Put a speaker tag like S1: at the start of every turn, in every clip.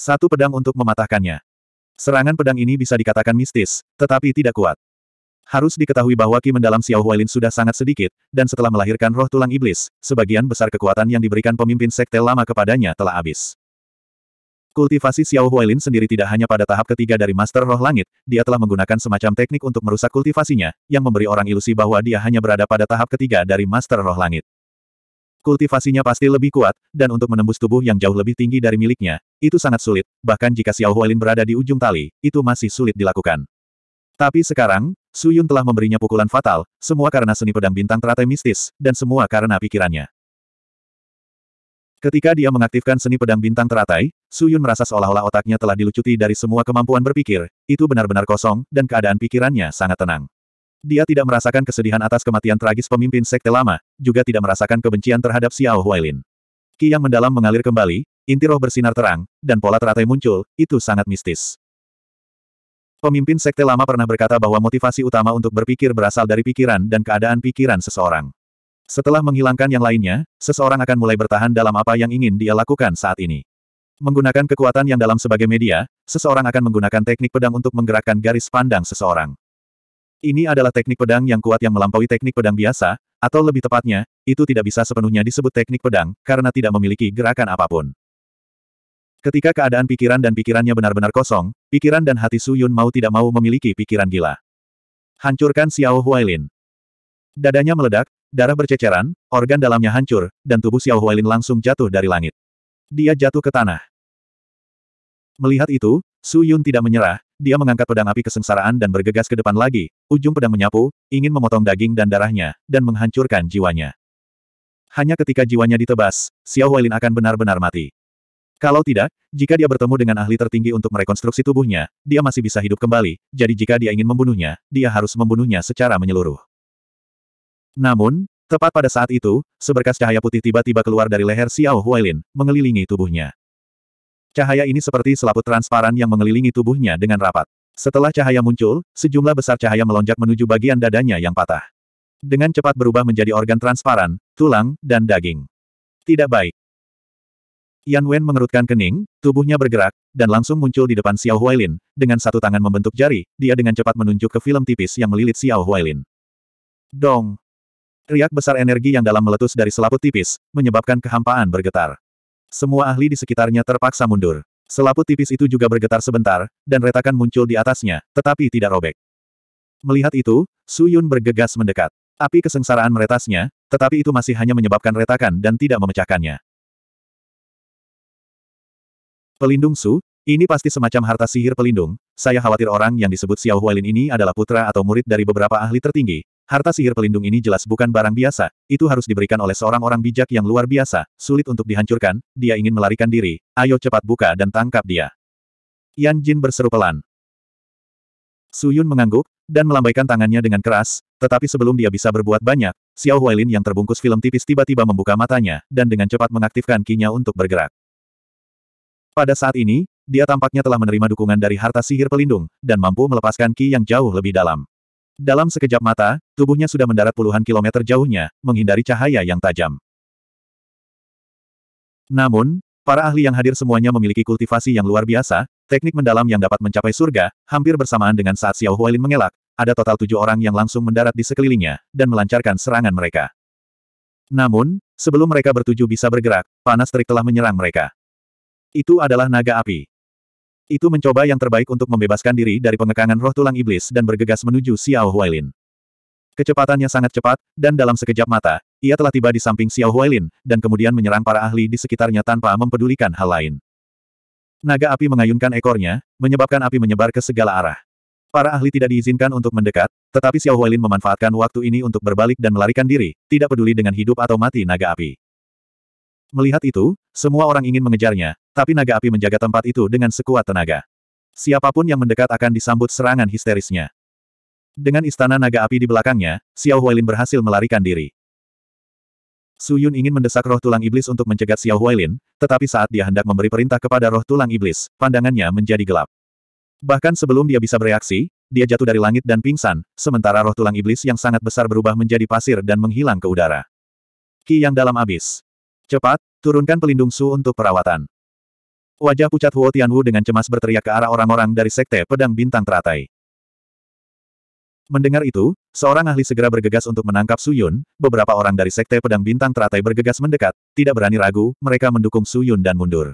S1: Satu pedang untuk mematahkannya. Serangan pedang ini bisa dikatakan mistis, tetapi tidak kuat. Harus diketahui bahwa Ki mendalam Xiao Huailin sudah sangat sedikit, dan setelah melahirkan roh tulang iblis, sebagian besar kekuatan yang diberikan pemimpin sekte lama kepadanya telah habis. Kultivasi Xiao Huailin sendiri tidak hanya pada tahap ketiga dari Master Roh Langit, dia telah menggunakan semacam teknik untuk merusak kultivasinya, yang memberi orang ilusi bahwa dia hanya berada pada tahap ketiga dari Master Roh Langit. Kultivasinya pasti lebih kuat, dan untuk menembus tubuh yang jauh lebih tinggi dari miliknya, itu sangat sulit, bahkan jika Xiao Huolin berada di ujung tali, itu masih sulit dilakukan. Tapi sekarang, Su Yun telah memberinya pukulan fatal, semua karena seni pedang bintang teratai mistis, dan semua karena pikirannya. Ketika dia mengaktifkan seni pedang bintang teratai, Su Yun merasa seolah-olah otaknya telah dilucuti dari semua kemampuan berpikir, itu benar-benar kosong, dan keadaan pikirannya sangat tenang. Dia tidak merasakan kesedihan atas kematian tragis pemimpin sekte lama, juga tidak merasakan kebencian terhadap Xiao Huailin. Ki yang mendalam mengalir kembali, inti roh bersinar terang, dan pola teratai muncul, itu sangat mistis. Pemimpin sekte lama pernah berkata bahwa motivasi utama untuk berpikir berasal dari pikiran dan keadaan pikiran seseorang. Setelah menghilangkan yang lainnya, seseorang akan mulai bertahan dalam apa yang ingin dia lakukan saat ini. Menggunakan kekuatan yang dalam sebagai media, seseorang akan menggunakan teknik pedang untuk menggerakkan garis pandang seseorang. Ini adalah teknik pedang yang kuat yang melampaui teknik pedang biasa, atau lebih tepatnya, itu tidak bisa sepenuhnya disebut teknik pedang, karena tidak memiliki gerakan apapun. Ketika keadaan pikiran dan pikirannya benar-benar kosong, pikiran dan hati Su Yun mau tidak mau memiliki pikiran gila. Hancurkan Xiao Huailin. Dadanya meledak, darah berceceran, organ dalamnya hancur, dan tubuh Xiao Huailin langsung jatuh dari langit. Dia jatuh ke tanah. Melihat itu, Su Yun tidak menyerah, dia mengangkat pedang api kesengsaraan dan bergegas ke depan lagi, ujung pedang menyapu, ingin memotong daging dan darahnya, dan menghancurkan jiwanya. Hanya ketika jiwanya ditebas, Xiao Weilin akan benar-benar mati. Kalau tidak, jika dia bertemu dengan ahli tertinggi untuk merekonstruksi tubuhnya, dia masih bisa hidup kembali, jadi jika dia ingin membunuhnya, dia harus membunuhnya secara menyeluruh. Namun, tepat pada saat itu, seberkas cahaya putih tiba-tiba keluar dari leher Xiao Huailin, mengelilingi tubuhnya. Cahaya ini seperti selaput transparan yang mengelilingi tubuhnya dengan rapat. Setelah cahaya muncul, sejumlah besar cahaya melonjak menuju bagian dadanya yang patah. Dengan cepat berubah menjadi organ transparan, tulang, dan daging. Tidak baik. Yan Wen mengerutkan kening, tubuhnya bergerak, dan langsung muncul di depan Xiao Huailin. Dengan satu tangan membentuk jari, dia dengan cepat menunjuk ke film tipis yang melilit Xiao Huailin. Dong! Riak besar energi yang dalam meletus dari selaput tipis, menyebabkan kehampaan bergetar. Semua ahli di sekitarnya terpaksa mundur. Selaput tipis itu juga bergetar sebentar, dan retakan muncul di atasnya, tetapi tidak robek. Melihat itu, Su Yun bergegas mendekat. Api kesengsaraan meretasnya, tetapi itu masih hanya menyebabkan retakan dan tidak memecahkannya. Pelindung Su, ini pasti semacam harta sihir pelindung, saya khawatir orang yang disebut Xiao Huailin ini adalah putra atau murid dari beberapa ahli tertinggi. Harta sihir pelindung ini jelas bukan barang biasa, itu harus diberikan oleh seorang orang bijak yang luar biasa, sulit untuk dihancurkan, dia ingin melarikan diri, ayo cepat buka dan tangkap dia. Yan Jin berseru pelan. Su Yun mengangguk, dan melambaikan tangannya dengan keras, tetapi sebelum dia bisa berbuat banyak, Xiao Huailin yang terbungkus film tipis tiba-tiba membuka matanya, dan dengan cepat mengaktifkan kinya untuk bergerak. Pada saat ini, dia tampaknya telah menerima dukungan dari harta sihir pelindung, dan mampu melepaskan ki yang jauh lebih dalam. Dalam sekejap mata, tubuhnya sudah mendarat puluhan kilometer jauhnya, menghindari cahaya yang tajam. Namun, para ahli yang hadir semuanya memiliki kultivasi yang luar biasa, teknik mendalam yang dapat mencapai surga, hampir bersamaan dengan saat Xiao Huailin mengelak, ada total tujuh orang yang langsung mendarat di sekelilingnya, dan melancarkan serangan mereka. Namun, sebelum mereka bertujuh bisa bergerak, panas terik telah menyerang mereka. Itu adalah naga api. Itu mencoba yang terbaik untuk membebaskan diri dari pengekangan roh tulang iblis dan bergegas menuju Xiao Huailin. Kecepatannya sangat cepat, dan dalam sekejap mata, ia telah tiba di samping Xiao Huailin, dan kemudian menyerang para ahli di sekitarnya tanpa mempedulikan hal lain. Naga api mengayunkan ekornya, menyebabkan api menyebar ke segala arah. Para ahli tidak diizinkan untuk mendekat, tetapi Xiao Huailin memanfaatkan waktu ini untuk berbalik dan melarikan diri, tidak peduli dengan hidup atau mati naga api. Melihat itu, semua orang ingin mengejarnya, tapi naga api menjaga tempat itu dengan sekuat tenaga. Siapapun yang mendekat akan disambut serangan histerisnya. Dengan istana naga api di belakangnya, Xiao Huailin berhasil melarikan diri. Su Yun ingin mendesak roh tulang iblis untuk mencegat Xiao Huailin, tetapi saat dia hendak memberi perintah kepada roh tulang iblis, pandangannya menjadi gelap. Bahkan sebelum dia bisa bereaksi, dia jatuh dari langit dan pingsan, sementara roh tulang iblis yang sangat besar berubah menjadi pasir dan menghilang ke udara. Ki yang dalam abis. Cepat, turunkan pelindung Su untuk perawatan. Wajah pucat Huo Tianwu dengan cemas berteriak ke arah orang-orang dari Sekte Pedang Bintang Teratai. Mendengar itu, seorang ahli segera bergegas untuk menangkap Su Yun, beberapa orang dari Sekte Pedang Bintang Teratai bergegas mendekat, tidak berani ragu, mereka mendukung Su Yun dan mundur.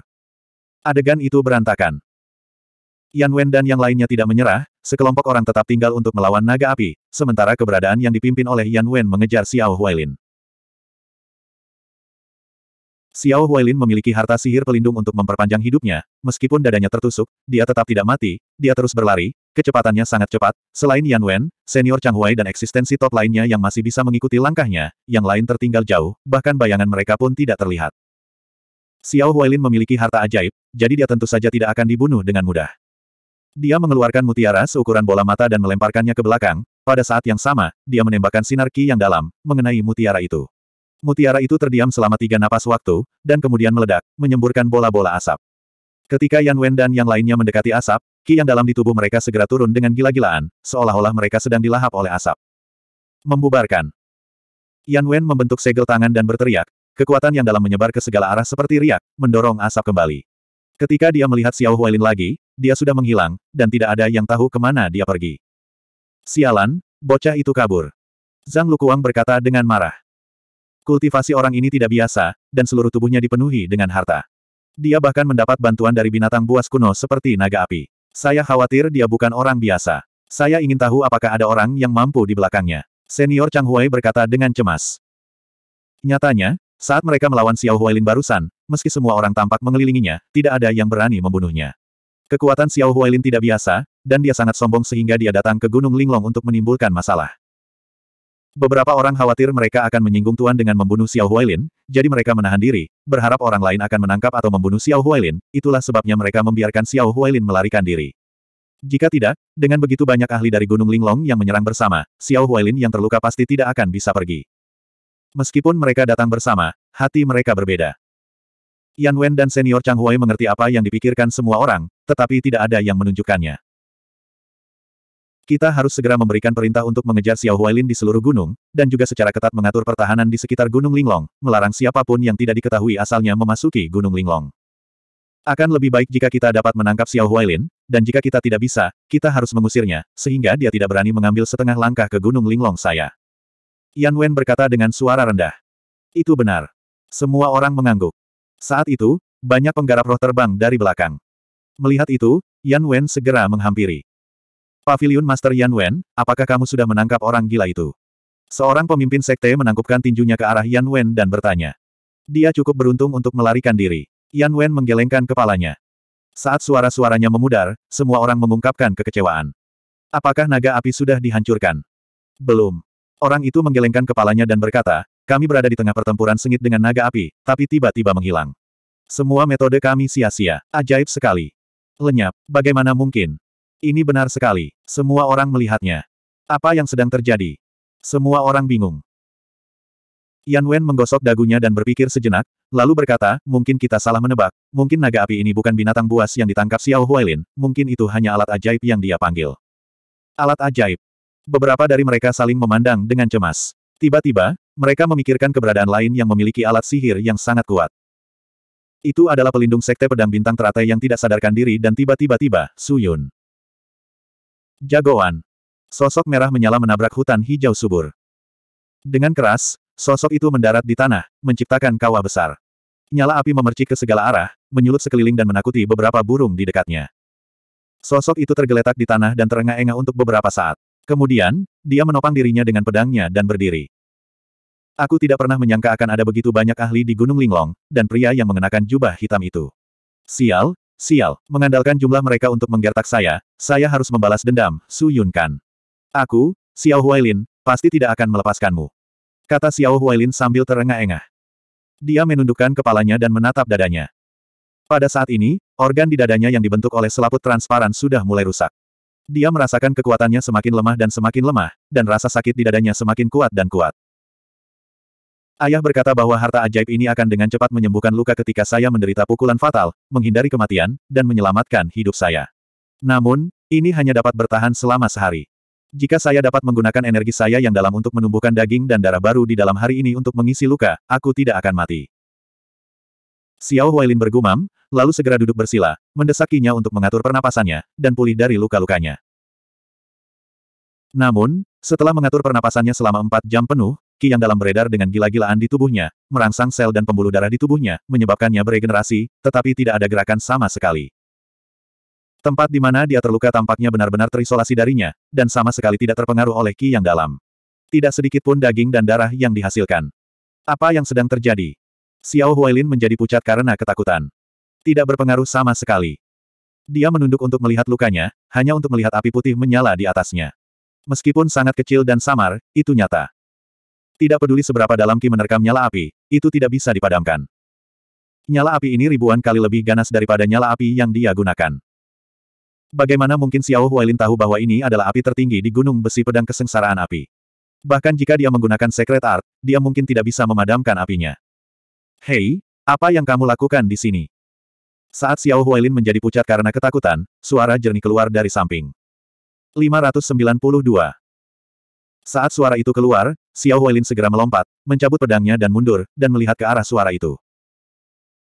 S1: Adegan itu berantakan. Yan Wen dan yang lainnya tidak menyerah, sekelompok orang tetap tinggal untuk melawan naga api, sementara keberadaan yang dipimpin oleh Yan Wen mengejar Xiao Huailin. Xiao Huailin memiliki harta sihir pelindung untuk memperpanjang hidupnya, meskipun dadanya tertusuk, dia tetap tidak mati, dia terus berlari, kecepatannya sangat cepat, selain Yan Wen, senior Chang Huai dan eksistensi top lainnya yang masih bisa mengikuti langkahnya, yang lain tertinggal jauh, bahkan bayangan mereka pun tidak terlihat. Xiao Huailin memiliki harta ajaib, jadi dia tentu saja tidak akan dibunuh dengan mudah. Dia mengeluarkan mutiara seukuran bola mata dan melemparkannya ke belakang, pada saat yang sama, dia menembakkan sinar ki yang dalam, mengenai mutiara itu. Mutiara itu terdiam selama tiga napas waktu, dan kemudian meledak, menyemburkan bola-bola asap. Ketika Yan Wen dan yang lainnya mendekati asap, ki yang dalam di tubuh mereka segera turun dengan gila-gilaan, seolah-olah mereka sedang dilahap oleh asap. Membubarkan. Yan Wen membentuk segel tangan dan berteriak, kekuatan yang dalam menyebar ke segala arah seperti riak, mendorong asap kembali. Ketika dia melihat Xiao Huailin lagi, dia sudah menghilang, dan tidak ada yang tahu kemana dia pergi. Sialan, bocah itu kabur. Zhang Lukuang berkata dengan marah. Kultivasi orang ini tidak biasa, dan seluruh tubuhnya dipenuhi dengan harta. Dia bahkan mendapat bantuan dari binatang buas kuno seperti naga api. Saya khawatir dia bukan orang biasa. Saya ingin tahu apakah ada orang yang mampu di belakangnya. Senior Chang Huai berkata dengan cemas. Nyatanya, saat mereka melawan Xiao Huailin barusan, meski semua orang tampak mengelilinginya, tidak ada yang berani membunuhnya. Kekuatan Xiao Huailin tidak biasa, dan dia sangat sombong sehingga dia datang ke Gunung Linglong untuk menimbulkan masalah. Beberapa orang khawatir mereka akan menyinggung Tuan dengan membunuh Xiao Huailin, jadi mereka menahan diri, berharap orang lain akan menangkap atau membunuh Xiao Huailin, itulah sebabnya mereka membiarkan Xiao Huailin melarikan diri. Jika tidak, dengan begitu banyak ahli dari Gunung Linglong yang menyerang bersama, Xiao Huailin yang terluka pasti tidak akan bisa pergi. Meskipun mereka datang bersama, hati mereka berbeda. Yan Wen dan senior Chang Huai mengerti apa yang dipikirkan semua orang, tetapi tidak ada yang menunjukkannya. Kita harus segera memberikan perintah untuk mengejar Xiao Huailin di seluruh gunung, dan juga secara ketat mengatur pertahanan di sekitar Gunung Linglong, melarang siapapun yang tidak diketahui asalnya memasuki Gunung Linglong. Akan lebih baik jika kita dapat menangkap Xiao Huailin, dan jika kita tidak bisa, kita harus mengusirnya, sehingga dia tidak berani mengambil setengah langkah ke Gunung Linglong saya. Yan Wen berkata dengan suara rendah. Itu benar. Semua orang mengangguk. Saat itu, banyak penggarap roh terbang dari belakang. Melihat itu, Yan Wen segera menghampiri. Pavilion Master Yan Wen, apakah kamu sudah menangkap orang gila itu? Seorang pemimpin sekte menangkupkan tinjunya ke arah Yan Wen dan bertanya. Dia cukup beruntung untuk melarikan diri. Yan Wen menggelengkan kepalanya. Saat suara-suaranya memudar, semua orang mengungkapkan kekecewaan. Apakah naga api sudah dihancurkan? Belum. Orang itu menggelengkan kepalanya dan berkata, kami berada di tengah pertempuran sengit dengan naga api, tapi tiba-tiba menghilang. Semua metode kami sia-sia. Ajaib sekali. Lenyap, bagaimana mungkin? Ini benar sekali. Semua orang melihatnya. Apa yang sedang terjadi? Semua orang bingung. Yan Wen menggosok dagunya dan berpikir sejenak, lalu berkata, mungkin kita salah menebak, mungkin naga api ini bukan binatang buas yang ditangkap Xiao Huailin, mungkin itu hanya alat ajaib yang dia panggil. Alat ajaib. Beberapa dari mereka saling memandang dengan cemas. Tiba-tiba, mereka memikirkan keberadaan lain yang memiliki alat sihir yang sangat kuat. Itu adalah pelindung sekte pedang bintang teratai yang tidak sadarkan diri dan tiba-tiba-tiba, Suyun. Jagoan. Sosok merah menyala menabrak hutan hijau subur. Dengan keras, sosok itu mendarat di tanah, menciptakan kawah besar. Nyala api memercik ke segala arah, menyulut sekeliling dan menakuti beberapa burung di dekatnya. Sosok itu tergeletak di tanah dan terengah-engah untuk beberapa saat. Kemudian, dia menopang dirinya dengan pedangnya dan berdiri. Aku tidak pernah menyangka akan ada begitu banyak ahli di Gunung Linglong, dan pria yang mengenakan jubah hitam itu. Sial, Sial, mengandalkan jumlah mereka untuk menggertak saya, saya harus membalas dendam, Su Yun Kan. Aku, Xiao Huailin, pasti tidak akan melepaskanmu. Kata Xiao Huailin sambil terengah-engah. Dia menundukkan kepalanya dan menatap dadanya. Pada saat ini, organ di dadanya yang dibentuk oleh selaput transparan sudah mulai rusak. Dia merasakan kekuatannya semakin lemah dan semakin lemah, dan rasa sakit di dadanya semakin kuat dan kuat. Ayah berkata bahwa harta ajaib ini akan dengan cepat menyembuhkan luka ketika saya menderita pukulan fatal, menghindari kematian, dan menyelamatkan hidup saya. Namun, ini hanya dapat bertahan selama sehari. Jika saya dapat menggunakan energi saya yang dalam untuk menumbuhkan daging dan darah baru di dalam hari ini untuk mengisi luka, aku tidak akan mati. Xiao Huailin bergumam, lalu segera duduk bersila, mendesakinya untuk mengatur pernapasannya, dan pulih dari luka-lukanya. Namun, setelah mengatur pernapasannya selama empat jam penuh, ki yang dalam beredar dengan gila-gilaan di tubuhnya, merangsang sel dan pembuluh darah di tubuhnya, menyebabkannya beregenerasi, tetapi tidak ada gerakan sama sekali. Tempat di mana dia terluka tampaknya benar-benar terisolasi darinya, dan sama sekali tidak terpengaruh oleh ki yang dalam. Tidak sedikit pun daging dan darah yang dihasilkan. Apa yang sedang terjadi? Xiao Huailin menjadi pucat karena ketakutan. Tidak berpengaruh sama sekali. Dia menunduk untuk melihat lukanya, hanya untuk melihat api putih menyala di atasnya. Meskipun sangat kecil dan samar, itu nyata. Tidak peduli seberapa dalam Ki menerkam nyala api, itu tidak bisa dipadamkan. Nyala api ini ribuan kali lebih ganas daripada nyala api yang dia gunakan. Bagaimana mungkin Xiao Huailin tahu bahwa ini adalah api tertinggi di Gunung Besi Pedang Kesengsaraan Api? Bahkan jika dia menggunakan Secret Art, dia mungkin tidak bisa memadamkan apinya. Hei, apa yang kamu lakukan di sini? Saat Xiao Huailin menjadi pucat karena ketakutan, suara jernih keluar dari samping. 592. Saat suara itu keluar, Xiao Huailin segera melompat, mencabut pedangnya dan mundur, dan melihat ke arah suara itu.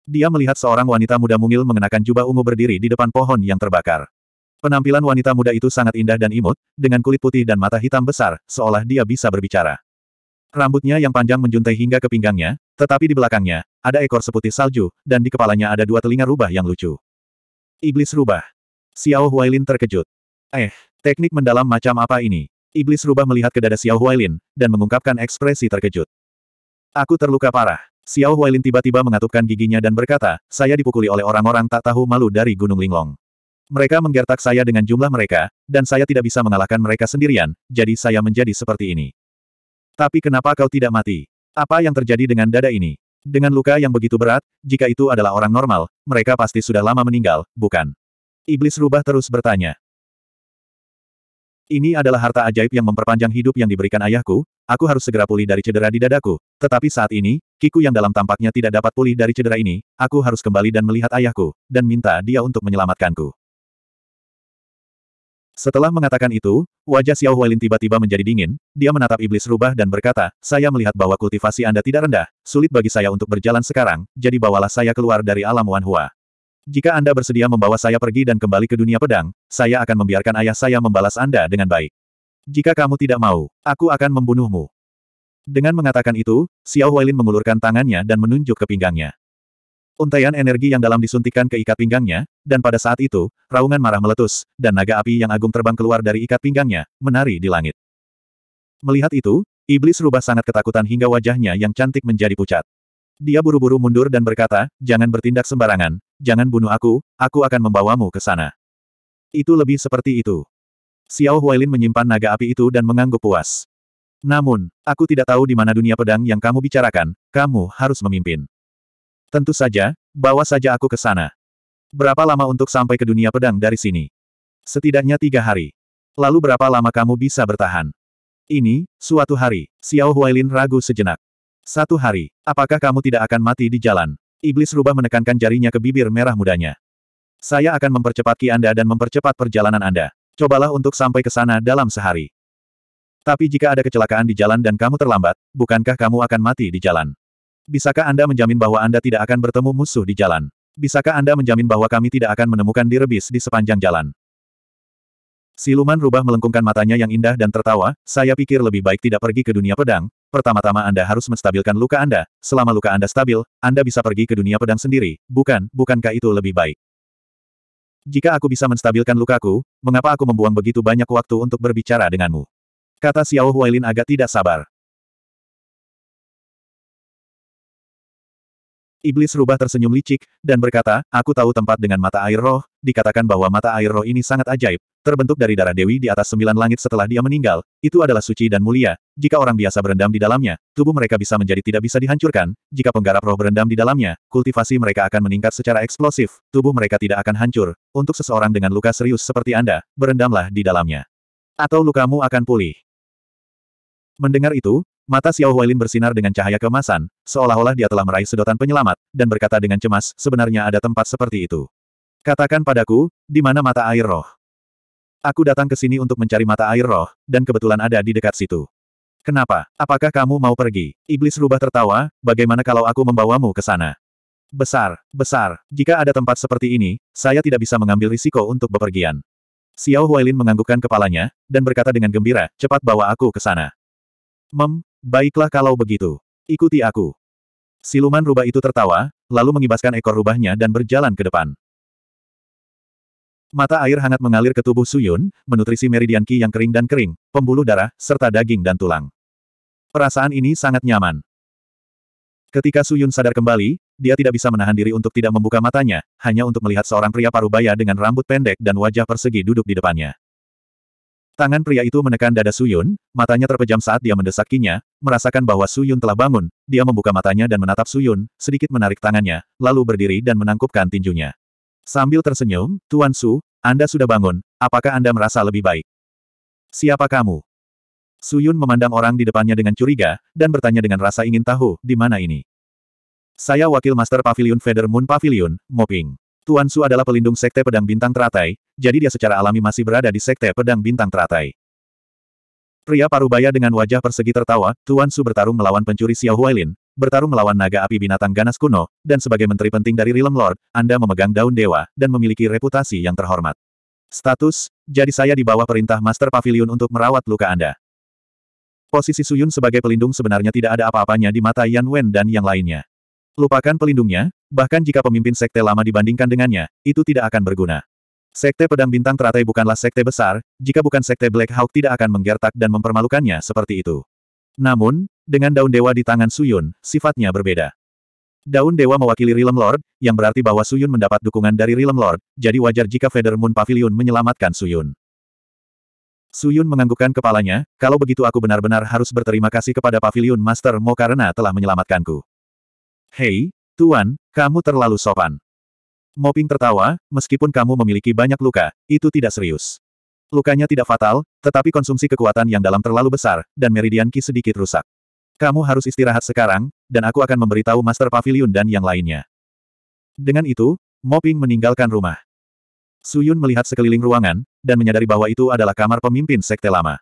S1: Dia melihat seorang wanita muda mungil mengenakan jubah ungu berdiri di depan pohon yang terbakar. Penampilan wanita muda itu sangat indah dan imut, dengan kulit putih dan mata hitam besar, seolah dia bisa berbicara. Rambutnya yang panjang menjuntai hingga ke pinggangnya, tetapi di belakangnya, ada ekor seputih salju, dan di kepalanya ada dua telinga rubah yang lucu. Iblis rubah. Xiao Huailin terkejut. Eh, teknik mendalam macam apa ini? Iblis rubah melihat ke dada Xiao Huailin, dan mengungkapkan ekspresi terkejut. Aku terluka parah. Xiao Huailin tiba-tiba mengatupkan giginya dan berkata, saya dipukuli oleh orang-orang tak tahu malu dari Gunung Linglong. Mereka menggertak saya dengan jumlah mereka, dan saya tidak bisa mengalahkan mereka sendirian, jadi saya menjadi seperti ini. Tapi kenapa kau tidak mati? Apa yang terjadi dengan dada ini? Dengan luka yang begitu berat, jika itu adalah orang normal, mereka pasti sudah lama meninggal, bukan? Iblis rubah terus bertanya. Ini adalah harta ajaib yang memperpanjang hidup yang diberikan ayahku, aku harus segera pulih dari cedera di dadaku. Tetapi saat ini, Kiku yang dalam tampaknya tidak dapat pulih dari cedera ini, aku harus kembali dan melihat ayahku, dan minta dia untuk menyelamatkanku. Setelah mengatakan itu, wajah Xiao Huailin tiba-tiba menjadi dingin, dia menatap iblis rubah dan berkata, saya melihat bahwa kultivasi Anda tidak rendah, sulit bagi saya untuk berjalan sekarang, jadi bawalah saya keluar dari alam Wanhua. Jika Anda bersedia membawa saya pergi dan kembali ke dunia pedang, saya akan membiarkan ayah saya membalas Anda dengan baik. Jika kamu tidak mau, aku akan membunuhmu. Dengan mengatakan itu, Xiao Huailin mengulurkan tangannya dan menunjuk ke pinggangnya. Untaian energi yang dalam disuntikan ke ikat pinggangnya, dan pada saat itu, raungan marah meletus, dan naga api yang agung terbang keluar dari ikat pinggangnya, menari di langit. Melihat itu, iblis rubah sangat ketakutan hingga wajahnya yang cantik menjadi pucat. Dia buru-buru mundur dan berkata, jangan bertindak sembarangan, jangan bunuh aku, aku akan membawamu ke sana. Itu lebih seperti itu. Xiao Huailin menyimpan naga api itu dan mengangguk puas. Namun, aku tidak tahu di mana dunia pedang yang kamu bicarakan, kamu harus memimpin. Tentu saja, bawa saja aku ke sana. Berapa lama untuk sampai ke dunia pedang dari sini? Setidaknya tiga hari. Lalu berapa lama kamu bisa bertahan? Ini, suatu hari, Xiao Huailin ragu sejenak. Satu hari, apakah kamu tidak akan mati di jalan? Iblis rubah menekankan jarinya ke bibir merah mudanya. Saya akan mempercepat ki Anda dan mempercepat perjalanan Anda. Cobalah untuk sampai ke sana dalam sehari. Tapi jika ada kecelakaan di jalan dan kamu terlambat, bukankah kamu akan mati di jalan? Bisakah Anda menjamin bahwa Anda tidak akan bertemu musuh di jalan? Bisakah Anda menjamin bahwa kami tidak akan menemukan direbis di sepanjang jalan? Siluman rubah melengkungkan matanya yang indah dan tertawa, saya pikir lebih baik tidak pergi ke dunia pedang, pertama-tama Anda harus menstabilkan luka Anda, selama luka Anda stabil, Anda bisa pergi ke dunia pedang sendiri, bukan, bukankah itu lebih baik? Jika aku bisa menstabilkan lukaku, mengapa aku membuang begitu banyak waktu untuk berbicara denganmu? Kata Xiao Huailin agak tidak sabar. Iblis rubah tersenyum licik, dan berkata, aku tahu tempat dengan mata air roh, dikatakan bahwa mata air roh ini sangat ajaib, terbentuk dari darah Dewi di atas sembilan langit setelah dia meninggal, itu adalah suci dan mulia. Jika orang biasa berendam di dalamnya, tubuh mereka bisa menjadi tidak bisa dihancurkan. Jika penggarap roh berendam di dalamnya, kultivasi mereka akan meningkat secara eksplosif, tubuh mereka tidak akan hancur. Untuk seseorang dengan luka serius seperti Anda, berendamlah di dalamnya. Atau lukamu akan pulih. Mendengar itu, mata Xiao Huailin bersinar dengan cahaya kemasan, seolah-olah dia telah meraih sedotan penyelamat, dan berkata dengan cemas, sebenarnya ada tempat seperti itu. Katakan padaku, di mana mata air roh? Aku datang ke sini untuk mencari mata air roh, dan kebetulan ada di dekat situ. Kenapa? Apakah kamu mau pergi? Iblis rubah tertawa, bagaimana kalau aku membawamu ke sana? Besar, besar, jika ada tempat seperti ini, saya tidak bisa mengambil risiko untuk bepergian. Xiao Huailin menganggukkan kepalanya, dan berkata dengan gembira, cepat bawa aku ke sana. Mem, baiklah kalau begitu. Ikuti aku. Siluman rubah itu tertawa, lalu mengibaskan ekor rubahnya dan berjalan ke depan. Mata air hangat mengalir ke tubuh Suyun, menutrisi meridian Qi yang kering dan kering, pembuluh darah, serta daging dan tulang. Perasaan ini sangat nyaman. Ketika Suyun sadar kembali, dia tidak bisa menahan diri untuk tidak membuka matanya, hanya untuk melihat seorang pria parubaya dengan rambut pendek dan wajah persegi duduk di depannya. Tangan pria itu menekan dada Suyun, matanya terpejam saat dia mendesakinya, merasakan bahwa Suyun telah bangun, dia membuka matanya dan menatap Suyun, sedikit menarik tangannya, lalu berdiri dan menangkupkan tinjunya. Sambil tersenyum, Tuan Su, Anda sudah bangun, apakah Anda merasa lebih baik? Siapa kamu? Su Yun memandang orang di depannya dengan curiga, dan bertanya dengan rasa ingin tahu, di mana ini? Saya wakil Master Pavilion Feather Moon Pavilion, Moping. Tuan Su adalah pelindung Sekte Pedang Bintang Teratai, jadi dia secara alami masih berada di Sekte Pedang Bintang Teratai. Pria parubaya dengan wajah persegi tertawa, Tuan Su bertarung melawan pencuri Xiao Huailin, bertarung melawan naga api binatang ganas kuno, dan sebagai menteri penting dari Realm Lord, Anda memegang daun dewa, dan memiliki reputasi yang terhormat. Status, jadi saya di bawah perintah Master Pavilion untuk merawat luka Anda. Posisi Suyun sebagai pelindung sebenarnya tidak ada apa-apanya di mata Yan Wen dan yang lainnya. Lupakan pelindungnya, bahkan jika pemimpin sekte lama dibandingkan dengannya, itu tidak akan berguna. Sekte Pedang Bintang Teratai bukanlah sekte besar, jika bukan sekte Black Hawk tidak akan menggertak dan mempermalukannya seperti itu. Namun, dengan daun dewa di tangan Suyun, sifatnya berbeda. Daun dewa mewakili Realm Lord, yang berarti bahwa Suyun mendapat dukungan dari Realm Lord, jadi wajar jika Feather Moon Pavilion menyelamatkan Suyun. Suyun menganggukkan kepalanya, kalau begitu aku benar-benar harus berterima kasih kepada Pavilion Master Mo karena telah menyelamatkanku. Hei, Tuan, kamu terlalu sopan. Moping tertawa, meskipun kamu memiliki banyak luka, itu tidak serius. Lukanya tidak fatal, tetapi konsumsi kekuatan yang dalam terlalu besar, dan meridian Ki sedikit rusak. Kamu harus istirahat sekarang, dan aku akan memberitahu Master Pavilion dan yang lainnya. Dengan itu, Moping meninggalkan rumah. Suyun melihat sekeliling ruangan, dan menyadari bahwa itu adalah kamar pemimpin sekte lama.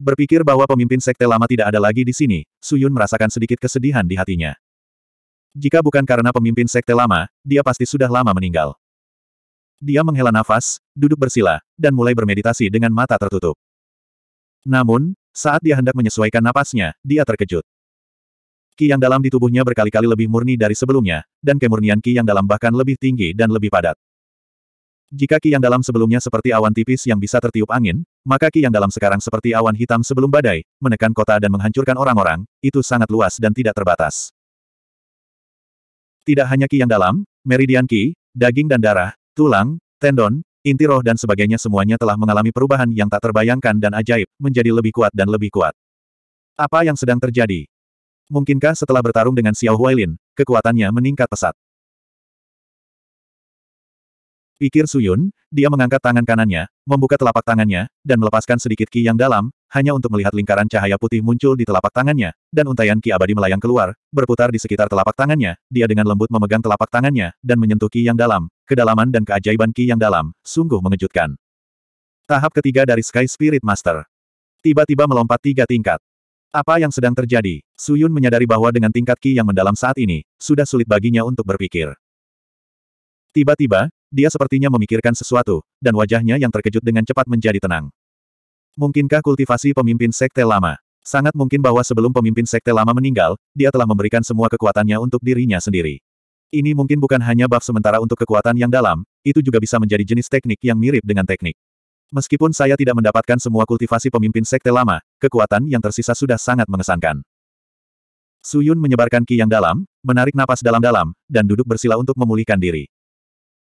S1: Berpikir bahwa pemimpin sekte lama tidak ada lagi di sini, Suyun merasakan sedikit kesedihan di hatinya. Jika bukan karena pemimpin sekte lama, dia pasti sudah lama meninggal. Dia menghela nafas, duduk bersila, dan mulai bermeditasi dengan mata tertutup. Namun, saat dia hendak menyesuaikan napasnya, dia terkejut. Ki yang dalam di tubuhnya berkali-kali lebih murni dari sebelumnya, dan kemurnian ki yang dalam bahkan lebih tinggi dan lebih padat. Jika ki yang dalam sebelumnya seperti awan tipis yang bisa tertiup angin, maka ki yang dalam sekarang seperti awan hitam sebelum badai, menekan kota dan menghancurkan orang-orang, itu sangat luas dan tidak terbatas. Tidak hanya ki yang dalam, meridian ki, daging dan darah, Tulang, tendon, inti roh dan sebagainya semuanya telah mengalami perubahan yang tak terbayangkan dan ajaib, menjadi lebih kuat dan lebih kuat. Apa yang sedang terjadi? Mungkinkah setelah bertarung dengan Xiao Huailin, kekuatannya meningkat pesat? Pikir Suyun, dia mengangkat tangan kanannya, membuka telapak tangannya, dan melepaskan sedikit ki yang dalam, hanya untuk melihat lingkaran cahaya putih muncul di telapak tangannya, dan untaian ki abadi melayang keluar, berputar di sekitar telapak tangannya, dia dengan lembut memegang telapak tangannya, dan menyentuh ki yang dalam, kedalaman dan keajaiban ki yang dalam, sungguh mengejutkan. Tahap ketiga dari Sky Spirit Master. Tiba-tiba melompat tiga tingkat. Apa yang sedang terjadi? Suyun menyadari bahwa dengan tingkat ki yang mendalam saat ini, sudah sulit baginya untuk berpikir. Tiba-tiba, dia sepertinya memikirkan sesuatu, dan wajahnya yang terkejut dengan cepat menjadi tenang. Mungkinkah kultivasi pemimpin sekte lama? Sangat mungkin bahwa sebelum pemimpin sekte lama meninggal, dia telah memberikan semua kekuatannya untuk dirinya sendiri. Ini mungkin bukan hanya buff sementara untuk kekuatan yang dalam, itu juga bisa menjadi jenis teknik yang mirip dengan teknik. Meskipun saya tidak mendapatkan semua kultivasi pemimpin sekte lama, kekuatan yang tersisa sudah sangat mengesankan. Suyun menyebarkan ki yang dalam, menarik napas dalam-dalam, dan duduk bersila untuk memulihkan diri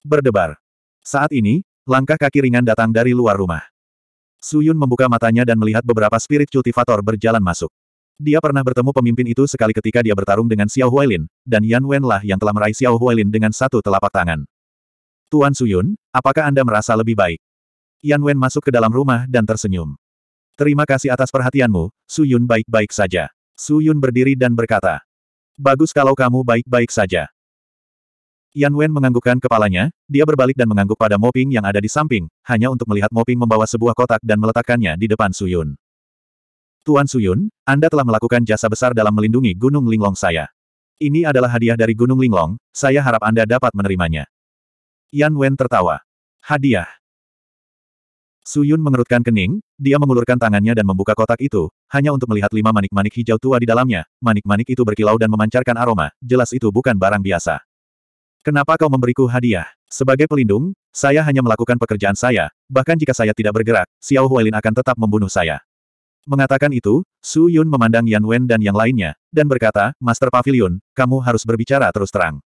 S1: berdebar. Saat ini, langkah kaki ringan datang dari luar rumah. Suyun membuka matanya dan melihat beberapa spirit cultivator berjalan masuk. Dia pernah bertemu pemimpin itu sekali ketika dia bertarung dengan Xiao Huailin, dan Yan Wenlah yang telah meraih Xiao Huailin dengan satu telapak tangan. Tuan Suyun, apakah Anda merasa lebih baik? Yan Wen masuk ke dalam rumah dan tersenyum. Terima kasih atas perhatianmu, Suyun baik-baik saja. Suyun berdiri dan berkata, Bagus kalau kamu baik-baik saja. Yan Wen menganggukkan kepalanya, dia berbalik dan mengangguk pada Moping yang ada di samping, hanya untuk melihat Moping membawa sebuah kotak dan meletakkannya di depan Suyun. Tuan Suyun, Anda telah melakukan jasa besar dalam melindungi Gunung Linglong saya. Ini adalah hadiah dari Gunung Linglong, saya harap Anda dapat menerimanya. Yan Wen tertawa. Hadiah. Suyun mengerutkan kening, dia mengulurkan tangannya dan membuka kotak itu, hanya untuk melihat lima manik-manik hijau tua di dalamnya, manik-manik itu berkilau dan memancarkan aroma, jelas itu bukan barang biasa. Kenapa kau memberiku hadiah? Sebagai pelindung, saya hanya melakukan pekerjaan saya, bahkan jika saya tidak bergerak, Xiao Huailin akan tetap membunuh saya. Mengatakan itu, Su Yun memandang Yan Wen dan yang lainnya, dan berkata, Master Pavilion, kamu harus berbicara terus terang.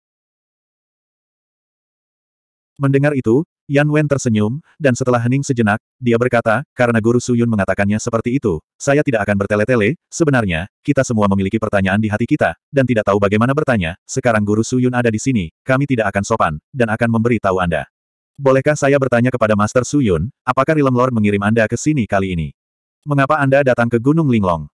S1: Mendengar itu, Yan Wen tersenyum, dan setelah hening sejenak, dia berkata, karena Guru Suyun mengatakannya seperti itu, saya tidak akan bertele-tele, sebenarnya, kita semua memiliki pertanyaan di hati kita, dan tidak tahu bagaimana bertanya, sekarang Guru Suyun ada di sini, kami tidak akan sopan, dan akan memberi tahu Anda. Bolehkah saya bertanya kepada Master Suyun, apakah Rilem Lord mengirim Anda ke sini kali ini? Mengapa Anda datang ke Gunung Linglong?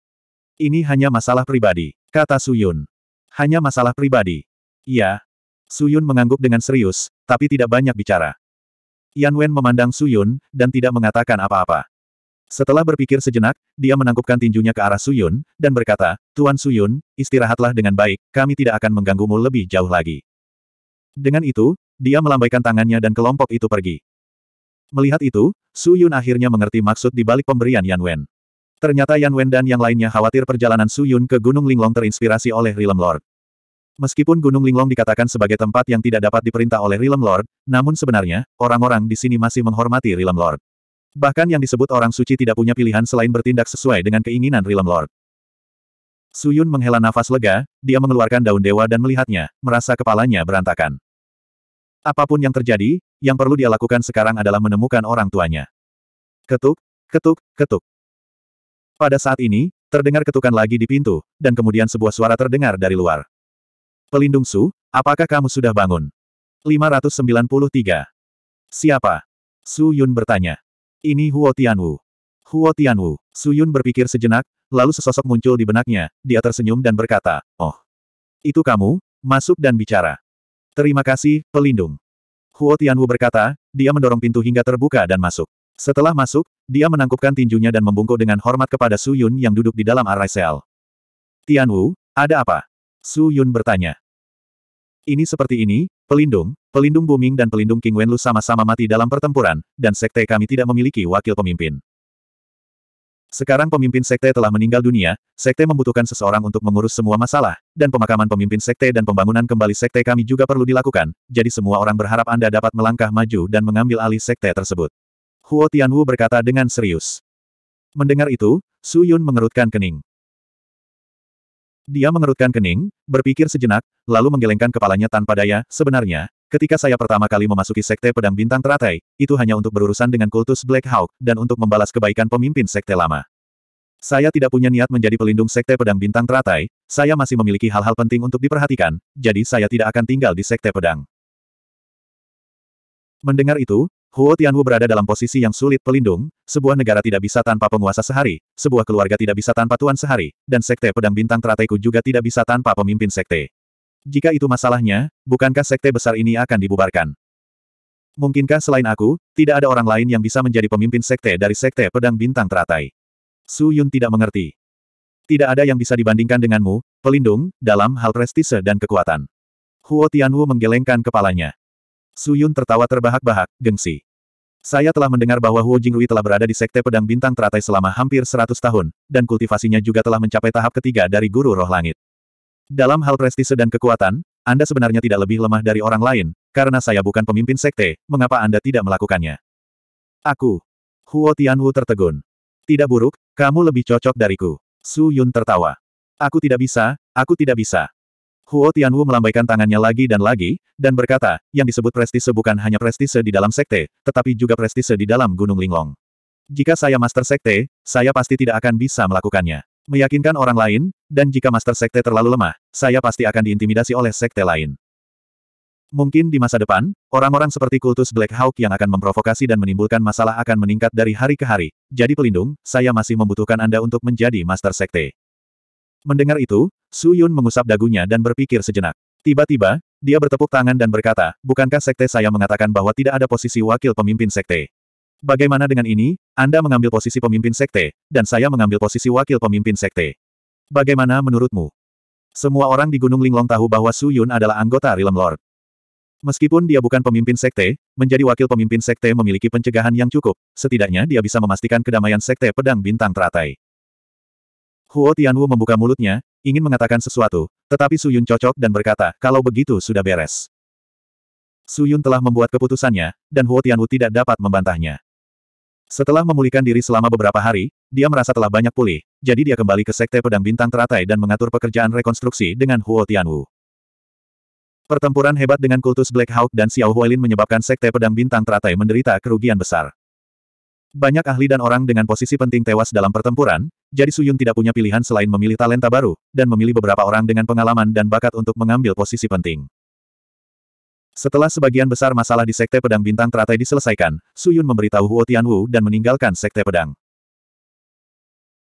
S1: Ini hanya masalah pribadi, kata Suyun. Hanya masalah pribadi. Iya. Suyun mengangguk dengan serius, tapi tidak banyak bicara. Yan Wen memandang Su Yun, dan tidak mengatakan apa-apa. Setelah berpikir sejenak, dia menangkupkan tinjunya ke arah Su Yun, dan berkata, Tuan Su Yun, istirahatlah dengan baik, kami tidak akan mengganggumu lebih jauh lagi. Dengan itu, dia melambaikan tangannya dan kelompok itu pergi. Melihat itu, Su Yun akhirnya mengerti maksud di balik pemberian Yan Wen. Ternyata Yan Wen dan yang lainnya khawatir perjalanan Su Yun ke Gunung Linglong terinspirasi oleh Realm Lord. Meskipun Gunung Linglong dikatakan sebagai tempat yang tidak dapat diperintah oleh Realm Lord, namun sebenarnya, orang-orang di sini masih menghormati Realm Lord. Bahkan yang disebut orang suci tidak punya pilihan selain bertindak sesuai dengan keinginan Realm Lord. Suyun menghela nafas lega, dia mengeluarkan daun dewa dan melihatnya, merasa kepalanya berantakan. Apapun yang terjadi, yang perlu dia lakukan sekarang adalah menemukan orang tuanya. Ketuk, ketuk, ketuk. Pada saat ini, terdengar ketukan lagi di pintu, dan kemudian sebuah suara terdengar dari luar. Pelindung Su, apakah kamu sudah bangun? 593. Siapa? Su Yun bertanya. Ini Huo Tianwu. Huo Tianwu. Su Yun berpikir sejenak, lalu sesosok muncul di benaknya, dia tersenyum dan berkata, Oh. Itu kamu, masuk dan bicara. Terima kasih, pelindung. Huo Tianwu berkata, dia mendorong pintu hingga terbuka dan masuk. Setelah masuk, dia menangkupkan tinjunya dan membungkuk dengan hormat kepada Su Yun yang duduk di dalam arai sel. Tianwu, ada apa? Su Yun bertanya. Ini seperti ini, pelindung, pelindung Buming dan pelindung King Wenlu sama-sama mati dalam pertempuran, dan sekte kami tidak memiliki wakil pemimpin. Sekarang pemimpin sekte telah meninggal dunia, sekte membutuhkan seseorang untuk mengurus semua masalah, dan pemakaman pemimpin sekte dan pembangunan kembali sekte kami juga perlu dilakukan, jadi semua orang berharap Anda dapat melangkah maju dan mengambil alih sekte tersebut. Huo Tianwu berkata dengan serius. Mendengar itu, Su Yun mengerutkan kening. Dia mengerutkan kening, berpikir sejenak, lalu menggelengkan kepalanya tanpa daya, sebenarnya, ketika saya pertama kali memasuki sekte pedang bintang teratai, itu hanya untuk berurusan dengan kultus Black Hawk, dan untuk membalas kebaikan pemimpin sekte lama. Saya tidak punya niat menjadi pelindung sekte pedang bintang teratai, saya masih memiliki hal-hal penting untuk diperhatikan, jadi saya tidak akan tinggal di sekte pedang. Mendengar itu, Huo Tianhu berada dalam posisi yang sulit pelindung, sebuah negara tidak bisa tanpa penguasa sehari, sebuah keluarga tidak bisa tanpa tuan sehari, dan sekte pedang bintang terateku juga tidak bisa tanpa pemimpin sekte. Jika itu masalahnya, bukankah sekte besar ini akan dibubarkan? Mungkinkah selain aku, tidak ada orang lain yang bisa menjadi pemimpin sekte dari sekte pedang bintang teratai? Su Yun tidak mengerti. Tidak ada yang bisa dibandingkan denganmu, pelindung, dalam hal prestise dan kekuatan. Huo Tianwu menggelengkan kepalanya. Su Yun tertawa terbahak-bahak, gengsi. Saya telah mendengar bahwa Huo Jingrui telah berada di Sekte Pedang Bintang Teratai selama hampir 100 tahun, dan kultivasinya juga telah mencapai tahap ketiga dari Guru Roh Langit. Dalam hal prestise dan kekuatan, Anda sebenarnya tidak lebih lemah dari orang lain, karena saya bukan pemimpin Sekte, mengapa Anda tidak melakukannya? Aku. Huo Tianwu tertegun. Tidak buruk, kamu lebih cocok dariku. Su Yun tertawa. Aku tidak bisa, aku tidak bisa. Huo Tianwu melambaikan tangannya lagi dan lagi, dan berkata, yang disebut prestise bukan hanya prestise di dalam sekte, tetapi juga prestise di dalam Gunung Linglong. Jika saya master sekte, saya pasti tidak akan bisa melakukannya. Meyakinkan orang lain, dan jika master sekte terlalu lemah, saya pasti akan diintimidasi oleh sekte lain. Mungkin di masa depan, orang-orang seperti kultus Black Hawk yang akan memprovokasi dan menimbulkan masalah akan meningkat dari hari ke hari. Jadi pelindung, saya masih membutuhkan Anda untuk menjadi master sekte. Mendengar itu, Su Yun mengusap dagunya dan berpikir sejenak. Tiba-tiba, dia bertepuk tangan dan berkata, bukankah sekte saya mengatakan bahwa tidak ada posisi wakil pemimpin sekte? Bagaimana dengan ini, Anda mengambil posisi pemimpin sekte, dan saya mengambil posisi wakil pemimpin sekte. Bagaimana menurutmu? Semua orang di Gunung Linglong tahu bahwa Su Yun adalah anggota Realm Lord. Meskipun dia bukan pemimpin sekte, menjadi wakil pemimpin sekte memiliki pencegahan yang cukup, setidaknya dia bisa memastikan kedamaian sekte pedang bintang teratai. Huo Tianwu membuka mulutnya, ingin mengatakan sesuatu, tetapi Su Yun cocok dan berkata, kalau begitu sudah beres. Su Yun telah membuat keputusannya, dan Huo Tianwu tidak dapat membantahnya. Setelah memulihkan diri selama beberapa hari, dia merasa telah banyak pulih, jadi dia kembali ke Sekte Pedang Bintang Teratai dan mengatur pekerjaan rekonstruksi dengan Huo Tianwu. Pertempuran hebat dengan kultus Black Hawk dan Xiao Huailin menyebabkan Sekte Pedang Bintang Teratai menderita kerugian besar. Banyak ahli dan orang dengan posisi penting tewas dalam pertempuran, jadi Suyun tidak punya pilihan selain memilih talenta baru, dan memilih beberapa orang dengan pengalaman dan bakat untuk mengambil posisi penting. Setelah sebagian besar masalah di Sekte Pedang Bintang teratai diselesaikan, Suyun memberitahu Huo Tianwu dan meninggalkan Sekte Pedang.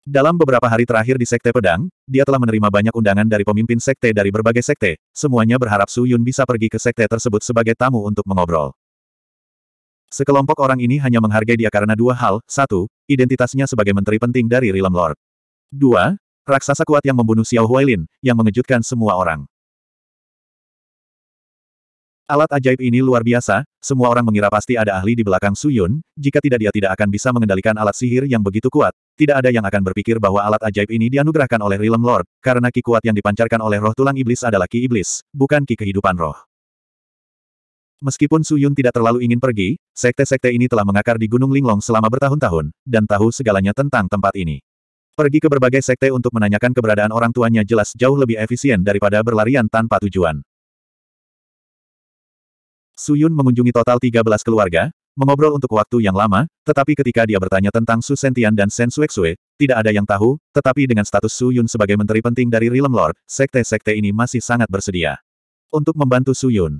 S1: Dalam beberapa hari terakhir di Sekte Pedang, dia telah menerima banyak undangan dari pemimpin Sekte dari berbagai Sekte, semuanya berharap Suyun bisa pergi ke Sekte tersebut sebagai tamu untuk mengobrol. Sekelompok orang ini hanya menghargai dia karena dua hal, satu, identitasnya sebagai menteri penting dari Realm Lord. Dua, raksasa kuat yang membunuh Xiao Huailin, yang mengejutkan semua orang. Alat ajaib ini luar biasa, semua orang mengira pasti ada ahli di belakang Su Yun. jika tidak dia tidak akan bisa mengendalikan alat sihir yang begitu kuat, tidak ada yang akan berpikir bahwa alat ajaib ini dianugerahkan oleh Realm Lord, karena ki kuat yang dipancarkan oleh roh tulang iblis adalah ki iblis, bukan ki kehidupan roh. Meskipun Su Yun tidak terlalu ingin pergi, sekte-sekte ini telah mengakar di Gunung Linglong selama bertahun-tahun, dan tahu segalanya tentang tempat ini. Pergi ke berbagai sekte untuk menanyakan keberadaan orang tuanya jelas jauh lebih efisien daripada berlarian tanpa tujuan. Su Yun mengunjungi total 13 keluarga, mengobrol untuk waktu yang lama, tetapi ketika dia bertanya tentang Su Sentian dan Sen Suexue, tidak ada yang tahu, tetapi dengan status Su Yun sebagai menteri penting dari Realm Lord, sekte-sekte ini masih sangat bersedia. Untuk membantu Su Yun,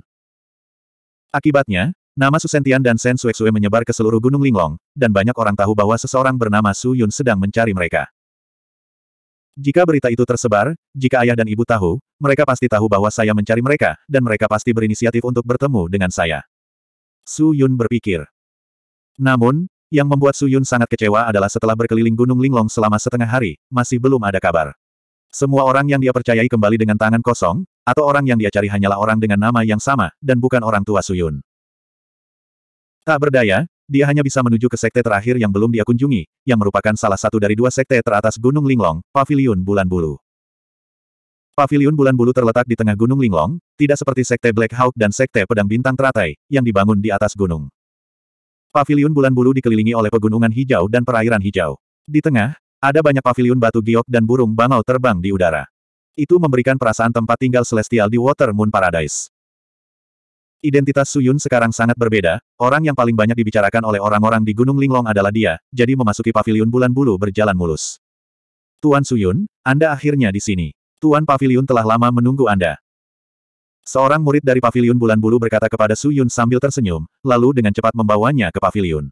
S1: Akibatnya, nama Susentian dan Sen Sue menyebar ke seluruh Gunung Linglong, dan banyak orang tahu bahwa seseorang bernama Su Yun sedang mencari mereka. Jika berita itu tersebar, jika ayah dan ibu tahu, mereka pasti tahu bahwa saya mencari mereka, dan mereka pasti berinisiatif untuk bertemu dengan saya. Su Yun berpikir. Namun, yang membuat Su Yun sangat kecewa adalah setelah berkeliling Gunung Linglong selama setengah hari, masih belum ada kabar. Semua orang yang dia percayai kembali dengan tangan kosong, atau orang yang dia cari hanyalah orang dengan nama yang sama, dan bukan orang tua Suyun. Tak berdaya, dia hanya bisa menuju ke sekte terakhir yang belum dia kunjungi, yang merupakan salah satu dari dua sekte teratas Gunung Linglong, Paviliun Bulan Bulu. Paviliun Bulan Bulu terletak di tengah Gunung Linglong, tidak seperti sekte Black Hawk dan sekte Pedang Bintang Teratai, yang dibangun di atas gunung. Paviliun Bulan Bulu dikelilingi oleh pegunungan hijau dan perairan hijau. Di tengah, ada banyak pavilion batu giok dan burung bangau terbang di udara. Itu memberikan perasaan tempat tinggal Celestial di Water Moon Paradise. Identitas Suyun sekarang sangat berbeda, orang yang paling banyak dibicarakan oleh orang-orang di Gunung Linglong adalah dia, jadi memasuki pavilion bulan bulu berjalan mulus. Tuan Suyun, Anda akhirnya di sini. Tuan pavilion telah lama menunggu Anda. Seorang murid dari pavilion bulan bulu berkata kepada Suyun sambil tersenyum, lalu dengan cepat membawanya ke pavilion.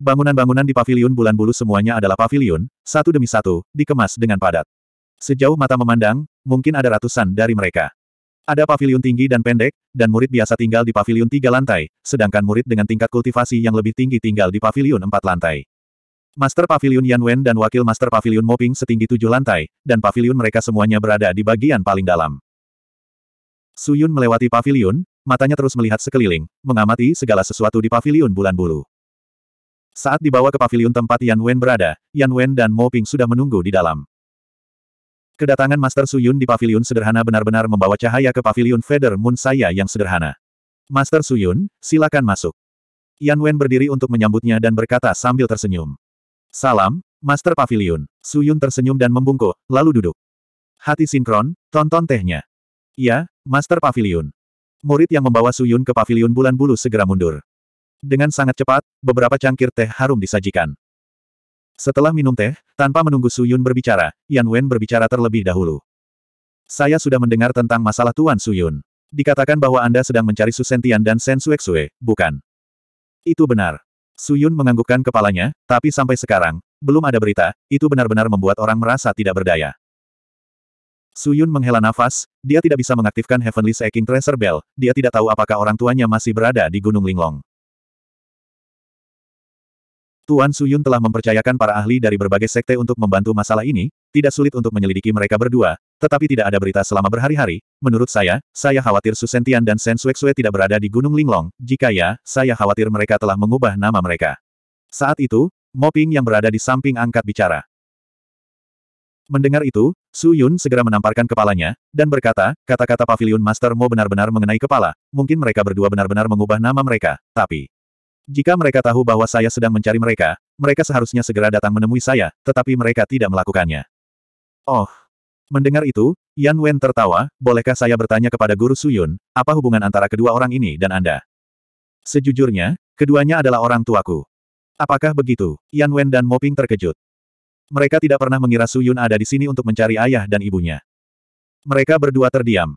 S1: Bangunan-bangunan di paviliun bulan bulu semuanya adalah paviliun, satu demi satu, dikemas dengan padat. Sejauh mata memandang, mungkin ada ratusan dari mereka. Ada paviliun tinggi dan pendek, dan murid biasa tinggal di paviliun tiga lantai, sedangkan murid dengan tingkat kultivasi yang lebih tinggi tinggal di paviliun empat lantai. Master Paviliun Yan Wen dan Wakil Master Paviliun Moping setinggi tujuh lantai, dan paviliun mereka semuanya berada di bagian paling dalam. Suyun melewati paviliun, matanya terus melihat sekeliling, mengamati segala sesuatu di paviliun bulan bulu. Saat dibawa ke pavilion tempat Yan Wen berada, Yan Wen dan Mo Ping sudah menunggu di dalam. Kedatangan Master Su Yun di pavilion sederhana benar-benar membawa cahaya ke pavilion Feather Moon saya yang sederhana. Master Su Yun, silakan masuk. Yan Wen berdiri untuk menyambutnya dan berkata sambil tersenyum. Salam, Master Paviliun. Yun tersenyum dan membungkuk, lalu duduk. Hati sinkron, tonton tehnya. Ya, Master Pavilion. Murid yang membawa Su Yun ke pavilion Bulan Bulu segera mundur. Dengan sangat cepat, beberapa cangkir teh harum disajikan. Setelah minum teh, tanpa menunggu Su Yun berbicara, Yan Wen berbicara terlebih dahulu. Saya sudah mendengar tentang masalah Tuan Su Yun. Dikatakan bahwa Anda sedang mencari Su Sentian dan Sen Suexue, bukan? Itu benar. Su Yun menganggukkan kepalanya, tapi sampai sekarang, belum ada berita, itu benar-benar membuat orang merasa tidak berdaya. Su Yun menghela nafas, dia tidak bisa mengaktifkan Heavenly Seeking Tracer Bell, dia tidak tahu apakah orang tuanya masih berada di Gunung Linglong. Tuan Suyun telah mempercayakan para ahli dari berbagai sekte untuk membantu masalah ini, tidak sulit untuk menyelidiki mereka berdua, tetapi tidak ada berita selama berhari-hari. Menurut saya, saya khawatir Susentian dan Sen Suexue tidak berada di Gunung Linglong, jika ya, saya khawatir mereka telah mengubah nama mereka. Saat itu, Moping yang berada di samping angkat bicara. Mendengar itu, Su Yun segera menamparkan kepalanya, dan berkata, kata-kata Pavilion Master Mo benar-benar mengenai kepala, mungkin mereka berdua benar-benar mengubah nama mereka, tapi... Jika mereka tahu bahwa saya sedang mencari mereka, mereka seharusnya segera datang menemui saya, tetapi mereka tidak melakukannya. Oh. Mendengar itu, Yan Wen tertawa, bolehkah saya bertanya kepada Guru Suyun, apa hubungan antara kedua orang ini dan Anda? Sejujurnya, keduanya adalah orang tuaku. Apakah begitu? Yan Wen dan Moping terkejut. Mereka tidak pernah mengira Suyun ada di sini untuk mencari ayah dan ibunya. Mereka berdua terdiam.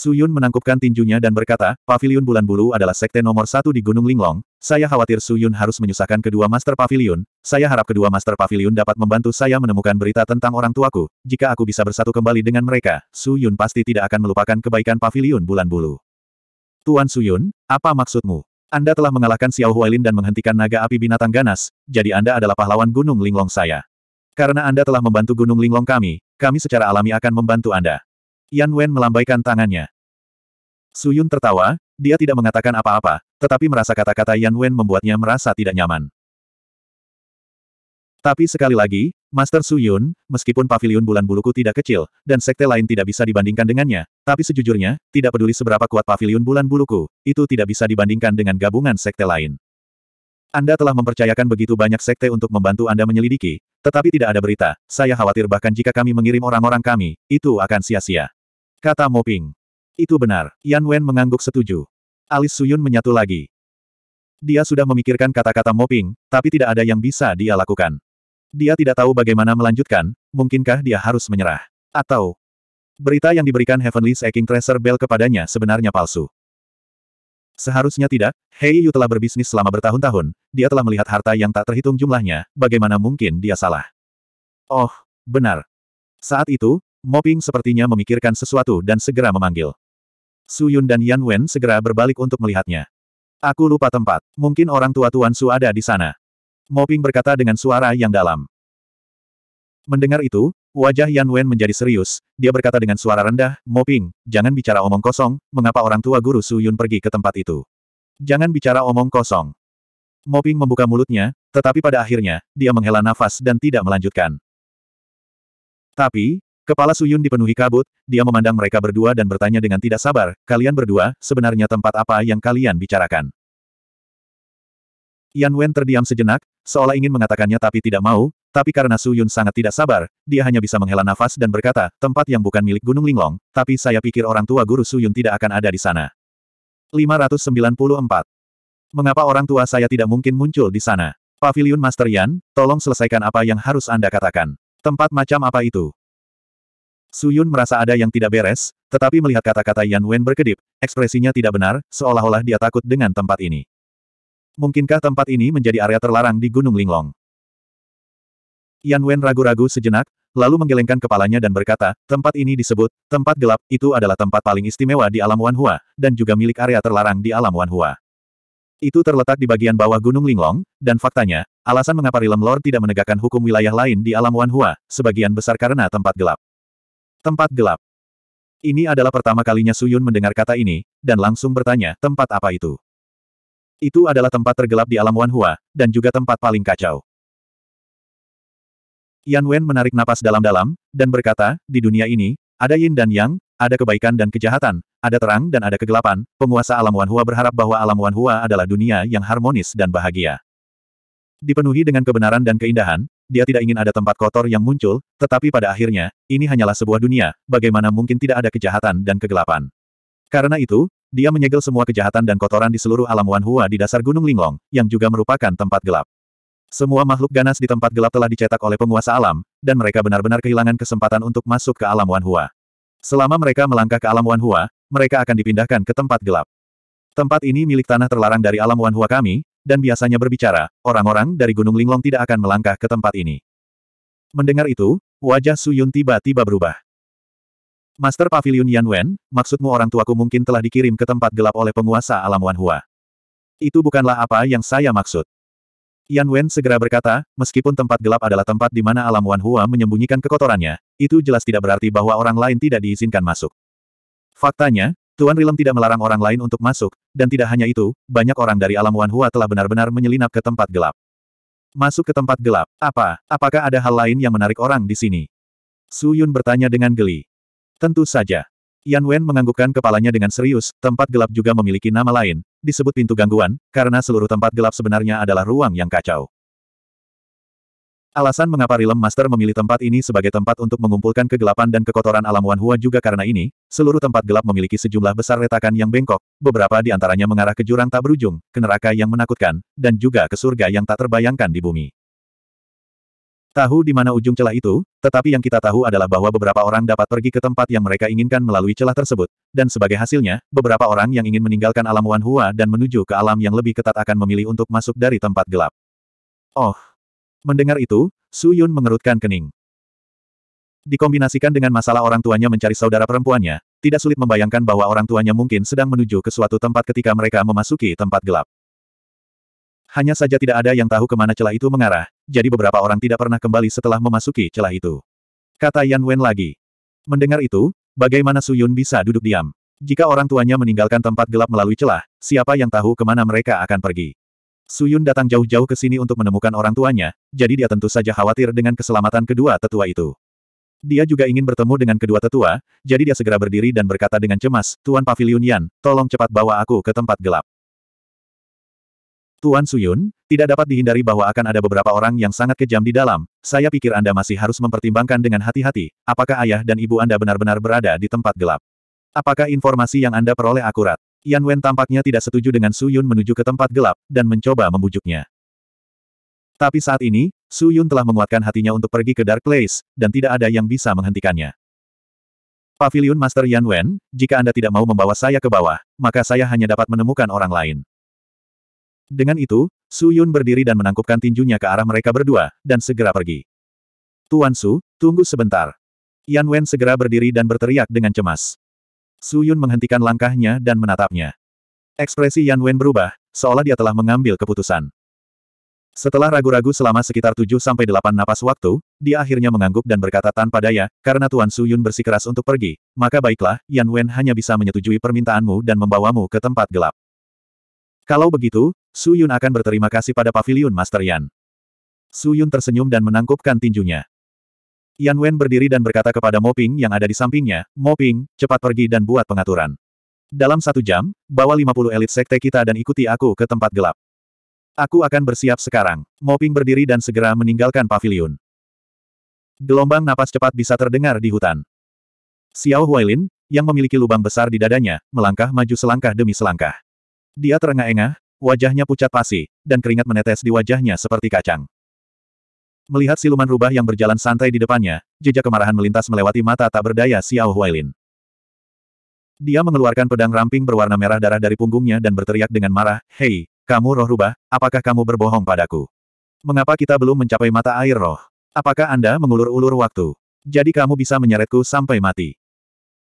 S1: Su Yun menangkupkan tinjunya dan berkata, Pavilion Bulan Bulu adalah sekte nomor satu di Gunung Linglong, saya khawatir Su Yun harus menyusahkan kedua Master Pavilion, saya harap kedua Master Pavilion dapat membantu saya menemukan berita tentang orang tuaku, jika aku bisa bersatu kembali dengan mereka, Su Yun pasti tidak akan melupakan kebaikan Pavilion Bulan Bulu. Tuan Su Yun, apa maksudmu? Anda telah mengalahkan Xiao Huailin dan menghentikan naga api binatang ganas, jadi Anda adalah pahlawan Gunung Linglong saya. Karena Anda telah membantu Gunung Linglong kami, kami secara alami akan membantu Anda. Yan Wen melambaikan tangannya. Su Yun tertawa, dia tidak mengatakan apa-apa, tetapi merasa kata-kata Yan Wen membuatnya merasa tidak nyaman. Tapi sekali lagi, Master Su Yun, meskipun pavilion bulan buluku tidak kecil, dan sekte lain tidak bisa dibandingkan dengannya, tapi sejujurnya, tidak peduli seberapa kuat pavilion bulan buluku, itu tidak bisa dibandingkan dengan gabungan sekte lain. Anda telah mempercayakan begitu banyak sekte untuk membantu Anda menyelidiki, tetapi tidak ada berita, saya khawatir bahkan jika kami mengirim orang-orang kami, itu akan sia-sia. Kata Mo Ping. Itu benar, Yan Wen mengangguk setuju. Alis Suyun menyatu lagi. Dia sudah memikirkan kata-kata Mo Ping, tapi tidak ada yang bisa dia lakukan. Dia tidak tahu bagaimana melanjutkan, mungkinkah dia harus menyerah. Atau, berita yang diberikan Heavenly Seeking Treasure Bell kepadanya sebenarnya palsu. Seharusnya tidak, Hei Yu telah berbisnis selama bertahun-tahun, dia telah melihat harta yang tak terhitung jumlahnya, bagaimana mungkin dia salah. Oh, benar. Saat itu, Moping sepertinya memikirkan sesuatu dan segera memanggil. Su Yun dan Yan Wen segera berbalik untuk melihatnya. Aku lupa tempat. Mungkin orang tua Tuan Su ada di sana. Moping berkata dengan suara yang dalam. Mendengar itu, wajah Yan Wen menjadi serius. Dia berkata dengan suara rendah, Moping, jangan bicara omong kosong, mengapa orang tua guru Su Yun pergi ke tempat itu. Jangan bicara omong kosong. Moping membuka mulutnya, tetapi pada akhirnya, dia menghela nafas dan tidak melanjutkan. Tapi, Kepala Suyun dipenuhi kabut, dia memandang mereka berdua dan bertanya dengan tidak sabar, kalian berdua, sebenarnya tempat apa yang kalian bicarakan? Yan Wen terdiam sejenak, seolah ingin mengatakannya tapi tidak mau, tapi karena Suyun sangat tidak sabar, dia hanya bisa menghela nafas dan berkata, tempat yang bukan milik Gunung Linglong, tapi saya pikir orang tua guru Suyun tidak akan ada di sana. 594. Mengapa orang tua saya tidak mungkin muncul di sana? Pavilion Master Yan, tolong selesaikan apa yang harus Anda katakan. Tempat macam apa itu? Su Yun merasa ada yang tidak beres, tetapi melihat kata-kata Yan Wen berkedip, ekspresinya tidak benar, seolah-olah dia takut dengan tempat ini. Mungkinkah tempat ini menjadi area terlarang di Gunung Linglong? Yan Wen ragu-ragu sejenak, lalu menggelengkan kepalanya dan berkata, tempat ini disebut, tempat gelap, itu adalah tempat paling istimewa di alam Wan Hua, dan juga milik area terlarang di alam Wan Hua. Itu terletak di bagian bawah Gunung Linglong, dan faktanya, alasan mengapa Rilem Lord tidak menegakkan hukum wilayah lain di alam Wan Hua sebagian besar karena tempat gelap. Tempat gelap. Ini adalah pertama kalinya Suyun mendengar kata ini, dan langsung bertanya, tempat apa itu? Itu adalah tempat tergelap di alam Wanhua, dan juga tempat paling kacau. Yan Wen menarik napas dalam-dalam, dan berkata, di dunia ini, ada yin dan yang, ada kebaikan dan kejahatan, ada terang dan ada kegelapan, penguasa alam Wanhua berharap bahwa alam Wanhua adalah dunia yang harmonis dan bahagia. Dipenuhi dengan kebenaran dan keindahan, dia tidak ingin ada tempat kotor yang muncul, tetapi pada akhirnya, ini hanyalah sebuah dunia, bagaimana mungkin tidak ada kejahatan dan kegelapan. Karena itu, dia menyegel semua kejahatan dan kotoran di seluruh alam Hua di dasar Gunung Linglong, yang juga merupakan tempat gelap. Semua makhluk ganas di tempat gelap telah dicetak oleh penguasa alam, dan mereka benar-benar kehilangan kesempatan untuk masuk ke alam Hua. Selama mereka melangkah ke alam Wanhua, mereka akan dipindahkan ke tempat gelap. Tempat ini milik tanah terlarang dari alam Hua kami, dan biasanya berbicara, orang-orang dari Gunung Linglong tidak akan melangkah ke tempat ini. Mendengar itu, wajah Su Yun tiba-tiba berubah. Master Pavilion Yan Wen, maksudmu orang tuaku mungkin telah dikirim ke tempat gelap oleh penguasa alam Wan Hua. Itu bukanlah apa yang saya maksud. Yan Wen segera berkata, meskipun tempat gelap adalah tempat di mana alam Wan Hua menyembunyikan kekotorannya, itu jelas tidak berarti bahwa orang lain tidak diizinkan masuk. Faktanya, Tuan Rilem tidak melarang orang lain untuk masuk, dan tidak hanya itu, banyak orang dari alam Wanhua telah benar-benar menyelinap ke tempat gelap. Masuk ke tempat gelap, apa, apakah ada hal lain yang menarik orang di sini? Su Yun bertanya dengan geli. Tentu saja. Yan Wen menganggukkan kepalanya dengan serius, tempat gelap juga memiliki nama lain, disebut pintu gangguan, karena seluruh tempat gelap sebenarnya adalah ruang yang kacau. Alasan mengapa Rilem Master memilih tempat ini sebagai tempat untuk mengumpulkan kegelapan dan kekotoran alam Wan Hua juga karena ini, seluruh tempat gelap memiliki sejumlah besar retakan yang bengkok, beberapa di antaranya mengarah ke jurang tak berujung, ke neraka yang menakutkan, dan juga ke surga yang tak terbayangkan di bumi. Tahu di mana ujung celah itu, tetapi yang kita tahu adalah bahwa beberapa orang dapat pergi ke tempat yang mereka inginkan melalui celah tersebut, dan sebagai hasilnya, beberapa orang yang ingin meninggalkan alam Wan Hua dan menuju ke alam yang lebih ketat akan memilih untuk masuk dari tempat gelap. Oh, Mendengar itu, Su Yun mengerutkan kening. Dikombinasikan dengan masalah orang tuanya mencari saudara perempuannya, tidak sulit membayangkan bahwa orang tuanya mungkin sedang menuju ke suatu tempat ketika mereka memasuki tempat gelap. Hanya saja tidak ada yang tahu kemana celah itu mengarah, jadi beberapa orang tidak pernah kembali setelah memasuki celah itu. Kata Yan Wen lagi. Mendengar itu, bagaimana Su Yun bisa duduk diam? Jika orang tuanya meninggalkan tempat gelap melalui celah, siapa yang tahu kemana mereka akan pergi? Suyun datang jauh-jauh ke sini untuk menemukan orang tuanya, jadi dia tentu saja khawatir dengan keselamatan kedua tetua itu. Dia juga ingin bertemu dengan kedua tetua, jadi dia segera berdiri dan berkata dengan cemas, Tuan Pavilion Yan, tolong cepat bawa aku ke tempat gelap. Tuan Suyun, tidak dapat dihindari bahwa akan ada beberapa orang yang sangat kejam di dalam. Saya pikir Anda masih harus mempertimbangkan dengan hati-hati, apakah ayah dan ibu Anda benar-benar berada di tempat gelap. Apakah informasi yang Anda peroleh akurat? Yan Wen tampaknya tidak setuju dengan Su Yun menuju ke tempat gelap, dan mencoba membujuknya. Tapi saat ini, Su Yun telah menguatkan hatinya untuk pergi ke Dark Place, dan tidak ada yang bisa menghentikannya. Pavilion Master Yan Wen, jika Anda tidak mau membawa saya ke bawah, maka saya hanya dapat menemukan orang lain. Dengan itu, Su Yun berdiri dan menangkupkan tinjunya ke arah mereka berdua, dan segera pergi. Tuan Su, tunggu sebentar. Yan Wen segera berdiri dan berteriak dengan cemas. Su Yun menghentikan langkahnya dan menatapnya. Ekspresi Yan Wen berubah, seolah dia telah mengambil keputusan. Setelah ragu-ragu selama sekitar 7 delapan napas waktu, dia akhirnya mengangguk dan berkata tanpa daya, karena Tuan Su Yun bersikeras untuk pergi, maka baiklah, Yan Wen hanya bisa menyetujui permintaanmu dan membawamu ke tempat gelap. Kalau begitu, Su Yun akan berterima kasih pada Paviliun Master Yan. Su Yun tersenyum dan menangkupkan tinjunya. Yan Wen berdiri dan berkata kepada Mo Ping yang ada di sampingnya, "Mo Ping, cepat pergi dan buat pengaturan. Dalam satu jam, bawa 50 elit sekte kita dan ikuti aku ke tempat gelap. Aku akan bersiap sekarang. Mo Ping berdiri dan segera meninggalkan pavilion. Gelombang napas cepat bisa terdengar di hutan. Xiao Huailin, yang memiliki lubang besar di dadanya, melangkah maju selangkah demi selangkah. Dia terengah-engah, wajahnya pucat pasi, dan keringat menetes di wajahnya seperti kacang. Melihat siluman rubah yang berjalan santai di depannya, jejak kemarahan melintas melewati mata tak berdaya Xiao Huailin. Dia mengeluarkan pedang ramping berwarna merah darah dari punggungnya dan berteriak dengan marah, Hei, kamu roh rubah, apakah kamu berbohong padaku? Mengapa kita belum mencapai mata air roh? Apakah Anda mengulur-ulur waktu? Jadi kamu bisa menyeretku sampai mati.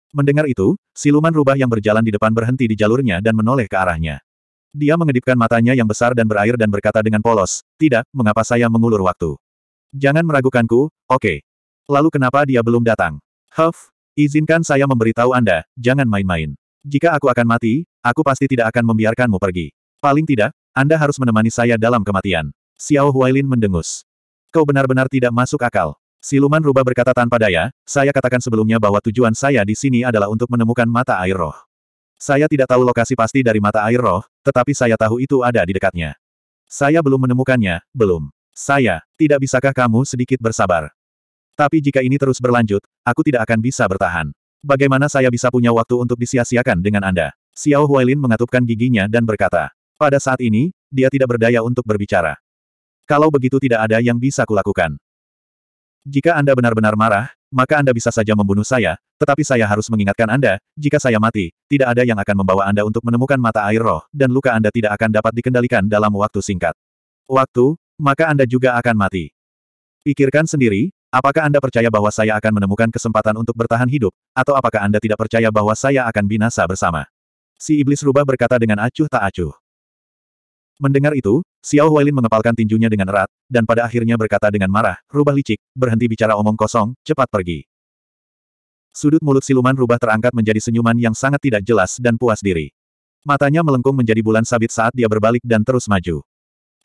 S1: Mendengar itu, siluman rubah yang berjalan di depan berhenti di jalurnya dan menoleh ke arahnya. Dia mengedipkan matanya yang besar dan berair dan berkata dengan polos, Tidak, mengapa saya mengulur waktu? Jangan meragukanku, oke. Okay. Lalu kenapa dia belum datang? Huff, izinkan saya memberitahu Anda, jangan main-main. Jika aku akan mati, aku pasti tidak akan membiarkanmu pergi. Paling tidak, Anda harus menemani saya dalam kematian. Xiao Huailin mendengus. Kau benar-benar tidak masuk akal. Siluman rubah berkata tanpa daya, saya katakan sebelumnya bahwa tujuan saya di sini adalah untuk menemukan mata air roh. Saya tidak tahu lokasi pasti dari mata air roh, tetapi saya tahu itu ada di dekatnya. Saya belum menemukannya, belum. Saya, tidak bisakah kamu sedikit bersabar? Tapi jika ini terus berlanjut, aku tidak akan bisa bertahan. Bagaimana saya bisa punya waktu untuk disia-siakan dengan Anda? Xiao Huailin mengatupkan giginya dan berkata, pada saat ini, dia tidak berdaya untuk berbicara. Kalau begitu tidak ada yang bisa kulakukan. Jika Anda benar-benar marah, maka Anda bisa saja membunuh saya, tetapi saya harus mengingatkan Anda, jika saya mati, tidak ada yang akan membawa Anda untuk menemukan mata air roh, dan luka Anda tidak akan dapat dikendalikan dalam waktu singkat. Waktu, maka Anda juga akan mati. Pikirkan sendiri, apakah Anda percaya bahwa saya akan menemukan kesempatan untuk bertahan hidup, atau apakah Anda tidak percaya bahwa saya akan binasa bersama? Si iblis rubah berkata dengan acuh tak acuh. Mendengar itu, Xiao Huailin mengepalkan tinjunya dengan erat, dan pada akhirnya berkata dengan marah, rubah licik, berhenti bicara omong kosong, cepat pergi. Sudut mulut siluman rubah terangkat menjadi senyuman yang sangat tidak jelas dan puas diri. Matanya melengkung menjadi bulan sabit saat dia berbalik dan terus maju.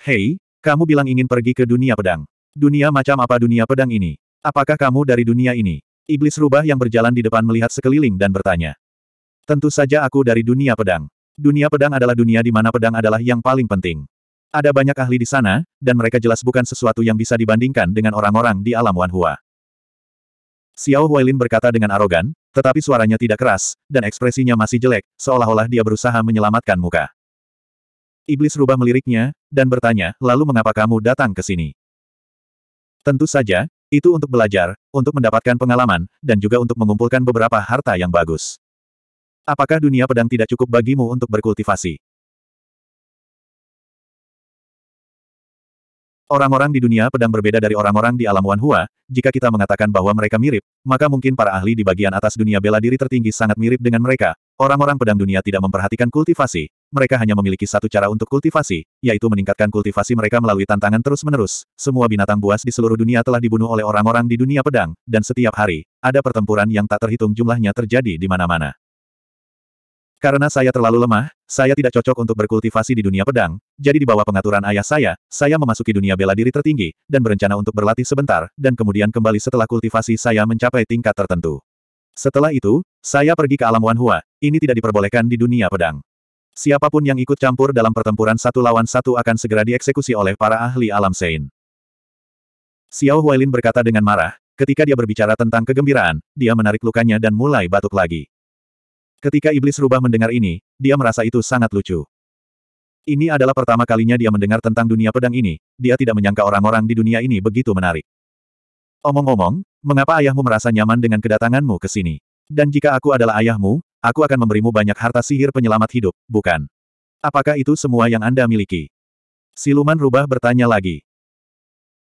S1: Hei, kamu bilang ingin pergi ke dunia pedang. Dunia macam apa dunia pedang ini? Apakah kamu dari dunia ini? Iblis rubah yang berjalan di depan melihat sekeliling dan bertanya. Tentu saja aku dari dunia pedang. Dunia pedang adalah dunia di mana pedang adalah yang paling penting. Ada banyak ahli di sana, dan mereka jelas bukan sesuatu yang bisa dibandingkan dengan orang-orang di alam Wanhua. Xiao Huailin berkata dengan arogan, tetapi suaranya tidak keras, dan ekspresinya masih jelek, seolah-olah dia berusaha menyelamatkan muka. Iblis rubah meliriknya, dan bertanya, lalu mengapa kamu datang ke sini? Tentu saja, itu untuk belajar, untuk mendapatkan pengalaman, dan juga untuk mengumpulkan beberapa harta yang bagus. Apakah dunia pedang tidak cukup bagimu untuk berkultivasi? Orang-orang di dunia pedang berbeda dari orang-orang di alam Wanhua, jika kita mengatakan bahwa mereka mirip, maka mungkin para ahli di bagian atas dunia bela diri tertinggi sangat mirip dengan mereka. Orang-orang pedang dunia tidak memperhatikan kultivasi, mereka hanya memiliki satu cara untuk kultivasi, yaitu meningkatkan kultivasi mereka melalui tantangan terus-menerus. Semua binatang buas di seluruh dunia telah dibunuh oleh orang-orang di dunia pedang, dan setiap hari, ada pertempuran yang tak terhitung jumlahnya terjadi di mana-mana. Karena saya terlalu lemah, saya tidak cocok untuk berkultivasi di dunia pedang, jadi di bawah pengaturan ayah saya, saya memasuki dunia bela diri tertinggi, dan berencana untuk berlatih sebentar, dan kemudian kembali setelah kultivasi saya mencapai tingkat tertentu. Setelah itu, saya pergi ke alam Wanhua, ini tidak diperbolehkan di dunia pedang. Siapapun yang ikut campur dalam pertempuran satu lawan satu akan segera dieksekusi oleh para ahli alam Sein. Xiao Huailin berkata dengan marah, ketika dia berbicara tentang kegembiraan, dia menarik lukanya dan mulai batuk lagi. Ketika iblis rubah mendengar ini, dia merasa itu sangat lucu. Ini adalah pertama kalinya dia mendengar tentang dunia pedang ini, dia tidak menyangka orang-orang di dunia ini begitu menarik. Omong-omong, mengapa ayahmu merasa nyaman dengan kedatanganmu ke sini? Dan jika aku adalah ayahmu, Aku akan memberimu banyak harta sihir penyelamat hidup, bukan? Apakah itu semua yang Anda miliki? Siluman rubah bertanya lagi.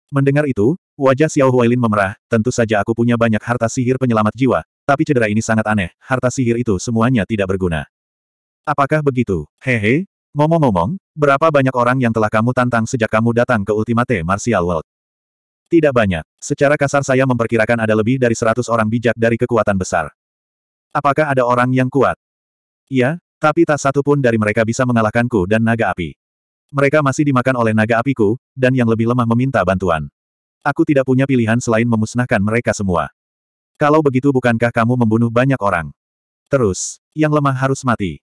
S1: Mendengar itu, wajah Xiao Huailin memerah, tentu saja aku punya banyak harta sihir penyelamat jiwa, tapi cedera ini sangat aneh, harta sihir itu semuanya tidak berguna. Apakah begitu? Hehe, ngomong-ngomong, berapa banyak orang yang telah kamu tantang sejak kamu datang ke Ultimate Martial World? Tidak banyak. Secara kasar saya memperkirakan ada lebih dari 100 orang bijak dari kekuatan besar. Apakah ada orang yang kuat? Iya, tapi tak satu pun dari mereka bisa mengalahkanku dan naga api. Mereka masih dimakan oleh naga apiku, dan yang lebih lemah meminta bantuan. Aku tidak punya pilihan selain memusnahkan mereka semua. Kalau begitu bukankah kamu membunuh banyak orang? Terus, yang lemah harus mati.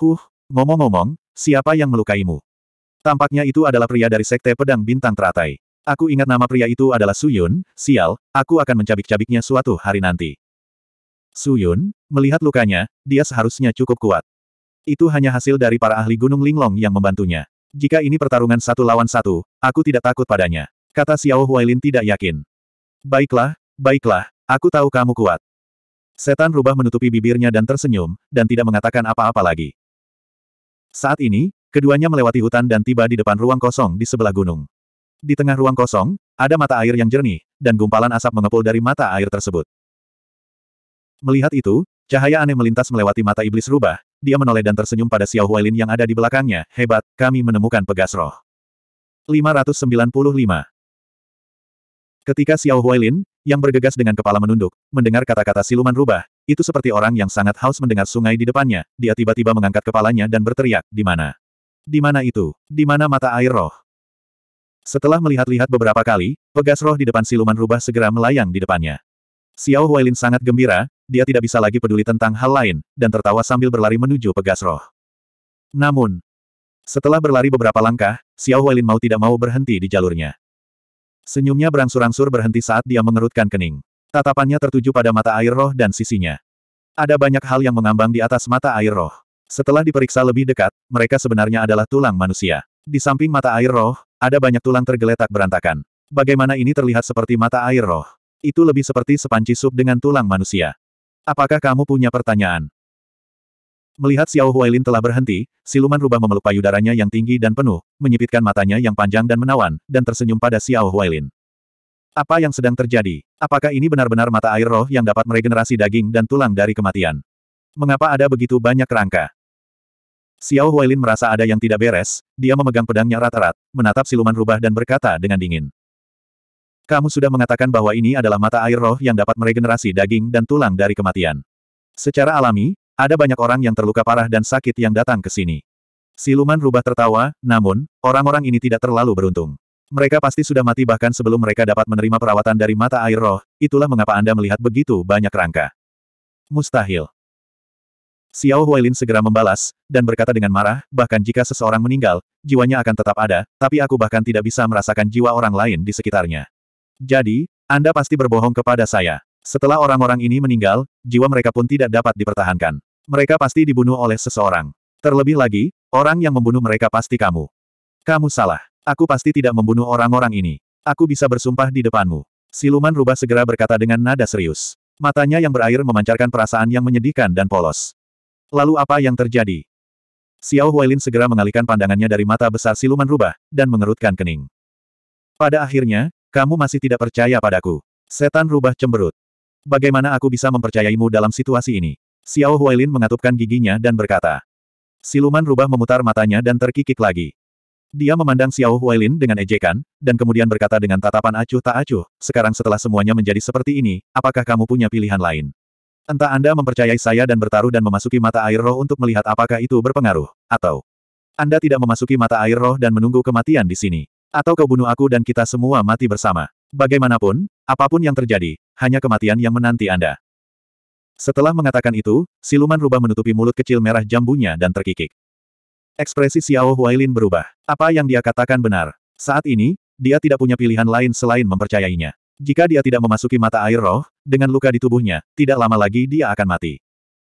S1: Huh, ngomong-ngomong, siapa yang melukaimu? Tampaknya itu adalah pria dari Sekte Pedang Bintang Teratai. Aku ingat nama pria itu adalah Suyun, sial, aku akan mencabik-cabiknya suatu hari nanti. Su Yun, melihat lukanya, dia seharusnya cukup kuat. Itu hanya hasil dari para ahli Gunung Linglong yang membantunya. Jika ini pertarungan satu lawan satu, aku tidak takut padanya. Kata Xiao Huailin tidak yakin. Baiklah, baiklah, aku tahu kamu kuat. Setan rubah menutupi bibirnya dan tersenyum, dan tidak mengatakan apa-apa lagi. Saat ini, keduanya melewati hutan dan tiba di depan ruang kosong di sebelah gunung. Di tengah ruang kosong, ada mata air yang jernih, dan gumpalan asap mengepul dari mata air tersebut. Melihat itu, cahaya aneh melintas melewati mata iblis rubah, dia menoleh dan tersenyum pada Xiao Huailin yang ada di belakangnya, hebat, kami menemukan pegas roh. 595 Ketika Xiao Huailin, yang bergegas dengan kepala menunduk, mendengar kata-kata siluman rubah, itu seperti orang yang sangat haus mendengar sungai di depannya, dia tiba-tiba mengangkat kepalanya dan berteriak, di mana? Di mana itu? Di mana mata air roh? Setelah melihat-lihat beberapa kali, pegas roh di depan siluman rubah segera melayang di depannya. Xiao Huailin sangat gembira, dia tidak bisa lagi peduli tentang hal lain, dan tertawa sambil berlari menuju pegas roh. Namun, setelah berlari beberapa langkah, Xiao Huailin mau tidak mau berhenti di jalurnya. Senyumnya berangsur-angsur berhenti saat dia mengerutkan kening. Tatapannya tertuju pada mata air roh dan sisinya. Ada banyak hal yang mengambang di atas mata air roh. Setelah diperiksa lebih dekat, mereka sebenarnya adalah tulang manusia. Di samping mata air roh, ada banyak tulang tergeletak berantakan. Bagaimana ini terlihat seperti mata air roh? Itu lebih seperti sepanci sup dengan tulang manusia. Apakah kamu punya pertanyaan? Melihat Xiao Huailin telah berhenti, siluman rubah memeluk payudaranya yang tinggi dan penuh, menyipitkan matanya yang panjang dan menawan, dan tersenyum pada Xiao Huailin. Apa yang sedang terjadi? Apakah ini benar-benar mata air roh yang dapat meregenerasi daging dan tulang dari kematian? Mengapa ada begitu banyak rangka? Xiao Huailin merasa ada yang tidak beres, dia memegang pedangnya rata rata menatap siluman rubah dan berkata dengan dingin. Kamu sudah mengatakan bahwa ini adalah mata air roh yang dapat meregenerasi daging dan tulang dari kematian. Secara alami, ada banyak orang yang terluka parah dan sakit yang datang ke sini. Siluman rubah tertawa, namun, orang-orang ini tidak terlalu beruntung. Mereka pasti sudah mati bahkan sebelum mereka dapat menerima perawatan dari mata air roh, itulah mengapa Anda melihat begitu banyak rangka. Mustahil. Xiao Huailin segera membalas, dan berkata dengan marah, bahkan jika seseorang meninggal, jiwanya akan tetap ada, tapi aku bahkan tidak bisa merasakan jiwa orang lain di sekitarnya. Jadi, Anda pasti berbohong kepada saya. Setelah orang-orang ini meninggal, jiwa mereka pun tidak dapat dipertahankan. Mereka pasti dibunuh oleh seseorang. Terlebih lagi, orang yang membunuh mereka pasti kamu. Kamu salah. Aku pasti tidak membunuh orang-orang ini. Aku bisa bersumpah di depanmu. Siluman rubah segera berkata dengan nada serius. Matanya yang berair memancarkan perasaan yang menyedihkan dan polos. Lalu apa yang terjadi? Xiao Huailin segera mengalihkan pandangannya dari mata besar siluman rubah, dan mengerutkan kening. Pada akhirnya, kamu masih tidak percaya padaku. Setan rubah cemberut. Bagaimana aku bisa mempercayaimu dalam situasi ini? Xiao Huailin mengatupkan giginya dan berkata. Siluman rubah memutar matanya dan terkikik lagi. Dia memandang Xiao Huailin dengan ejekan, dan kemudian berkata dengan tatapan acuh tak acuh, sekarang setelah semuanya menjadi seperti ini, apakah kamu punya pilihan lain? Entah Anda mempercayai saya dan bertaruh dan memasuki mata air roh untuk melihat apakah itu berpengaruh, atau Anda tidak memasuki mata air roh dan menunggu kematian di sini. Atau kau bunuh aku dan kita semua mati bersama. Bagaimanapun, apapun yang terjadi, hanya kematian yang menanti Anda. Setelah mengatakan itu, siluman rubah menutupi mulut kecil merah jambunya dan terkikik. Ekspresi Xiao Huailin berubah. Apa yang dia katakan benar. Saat ini, dia tidak punya pilihan lain selain mempercayainya. Jika dia tidak memasuki mata air roh, dengan luka di tubuhnya, tidak lama lagi dia akan mati.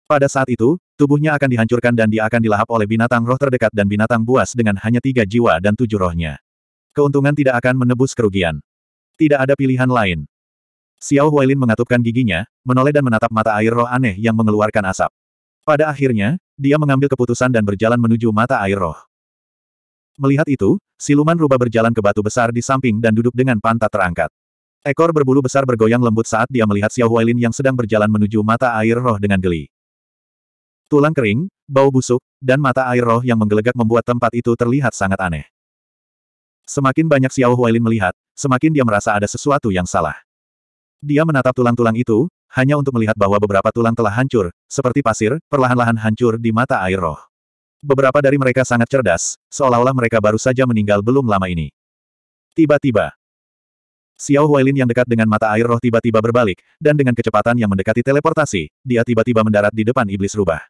S1: Pada saat itu, tubuhnya akan dihancurkan dan dia akan dilahap oleh binatang roh terdekat dan binatang buas dengan hanya tiga jiwa dan tujuh rohnya. Keuntungan tidak akan menebus kerugian. Tidak ada pilihan lain. Xiao Huailin mengatupkan giginya, menoleh dan menatap mata air roh aneh yang mengeluarkan asap. Pada akhirnya, dia mengambil keputusan dan berjalan menuju mata air roh. Melihat itu, siluman rubah berjalan ke batu besar di samping dan duduk dengan pantat terangkat. Ekor berbulu besar bergoyang lembut saat dia melihat Xiao Huailin yang sedang berjalan menuju mata air roh dengan geli. Tulang kering, bau busuk, dan mata air roh yang menggelegak membuat tempat itu terlihat sangat aneh. Semakin banyak Xiao Huailin melihat, semakin dia merasa ada sesuatu yang salah. Dia menatap tulang-tulang itu, hanya untuk melihat bahwa beberapa tulang telah hancur, seperti pasir, perlahan-lahan hancur di mata air roh. Beberapa dari mereka sangat cerdas, seolah-olah mereka baru saja meninggal belum lama ini. Tiba-tiba, Xiao Huailin yang dekat dengan mata air roh tiba-tiba berbalik, dan dengan kecepatan yang mendekati teleportasi, dia tiba-tiba mendarat di depan iblis rubah.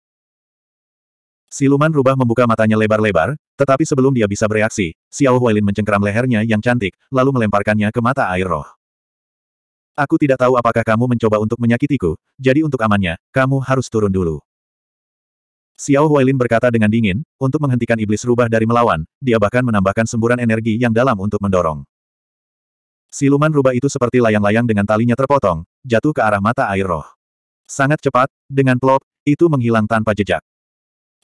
S1: Siluman rubah membuka matanya lebar-lebar, tetapi sebelum dia bisa bereaksi, Xiao Huailin mencengkeram lehernya yang cantik, lalu melemparkannya ke mata air roh. Aku tidak tahu apakah kamu mencoba untuk menyakitiku, jadi untuk amannya, kamu harus turun dulu. Xiao Huailin berkata dengan dingin, untuk menghentikan iblis rubah dari melawan, dia bahkan menambahkan semburan energi yang dalam untuk mendorong. Siluman rubah itu seperti layang-layang dengan talinya terpotong, jatuh ke arah mata air roh. Sangat cepat, dengan plop, itu menghilang tanpa jejak.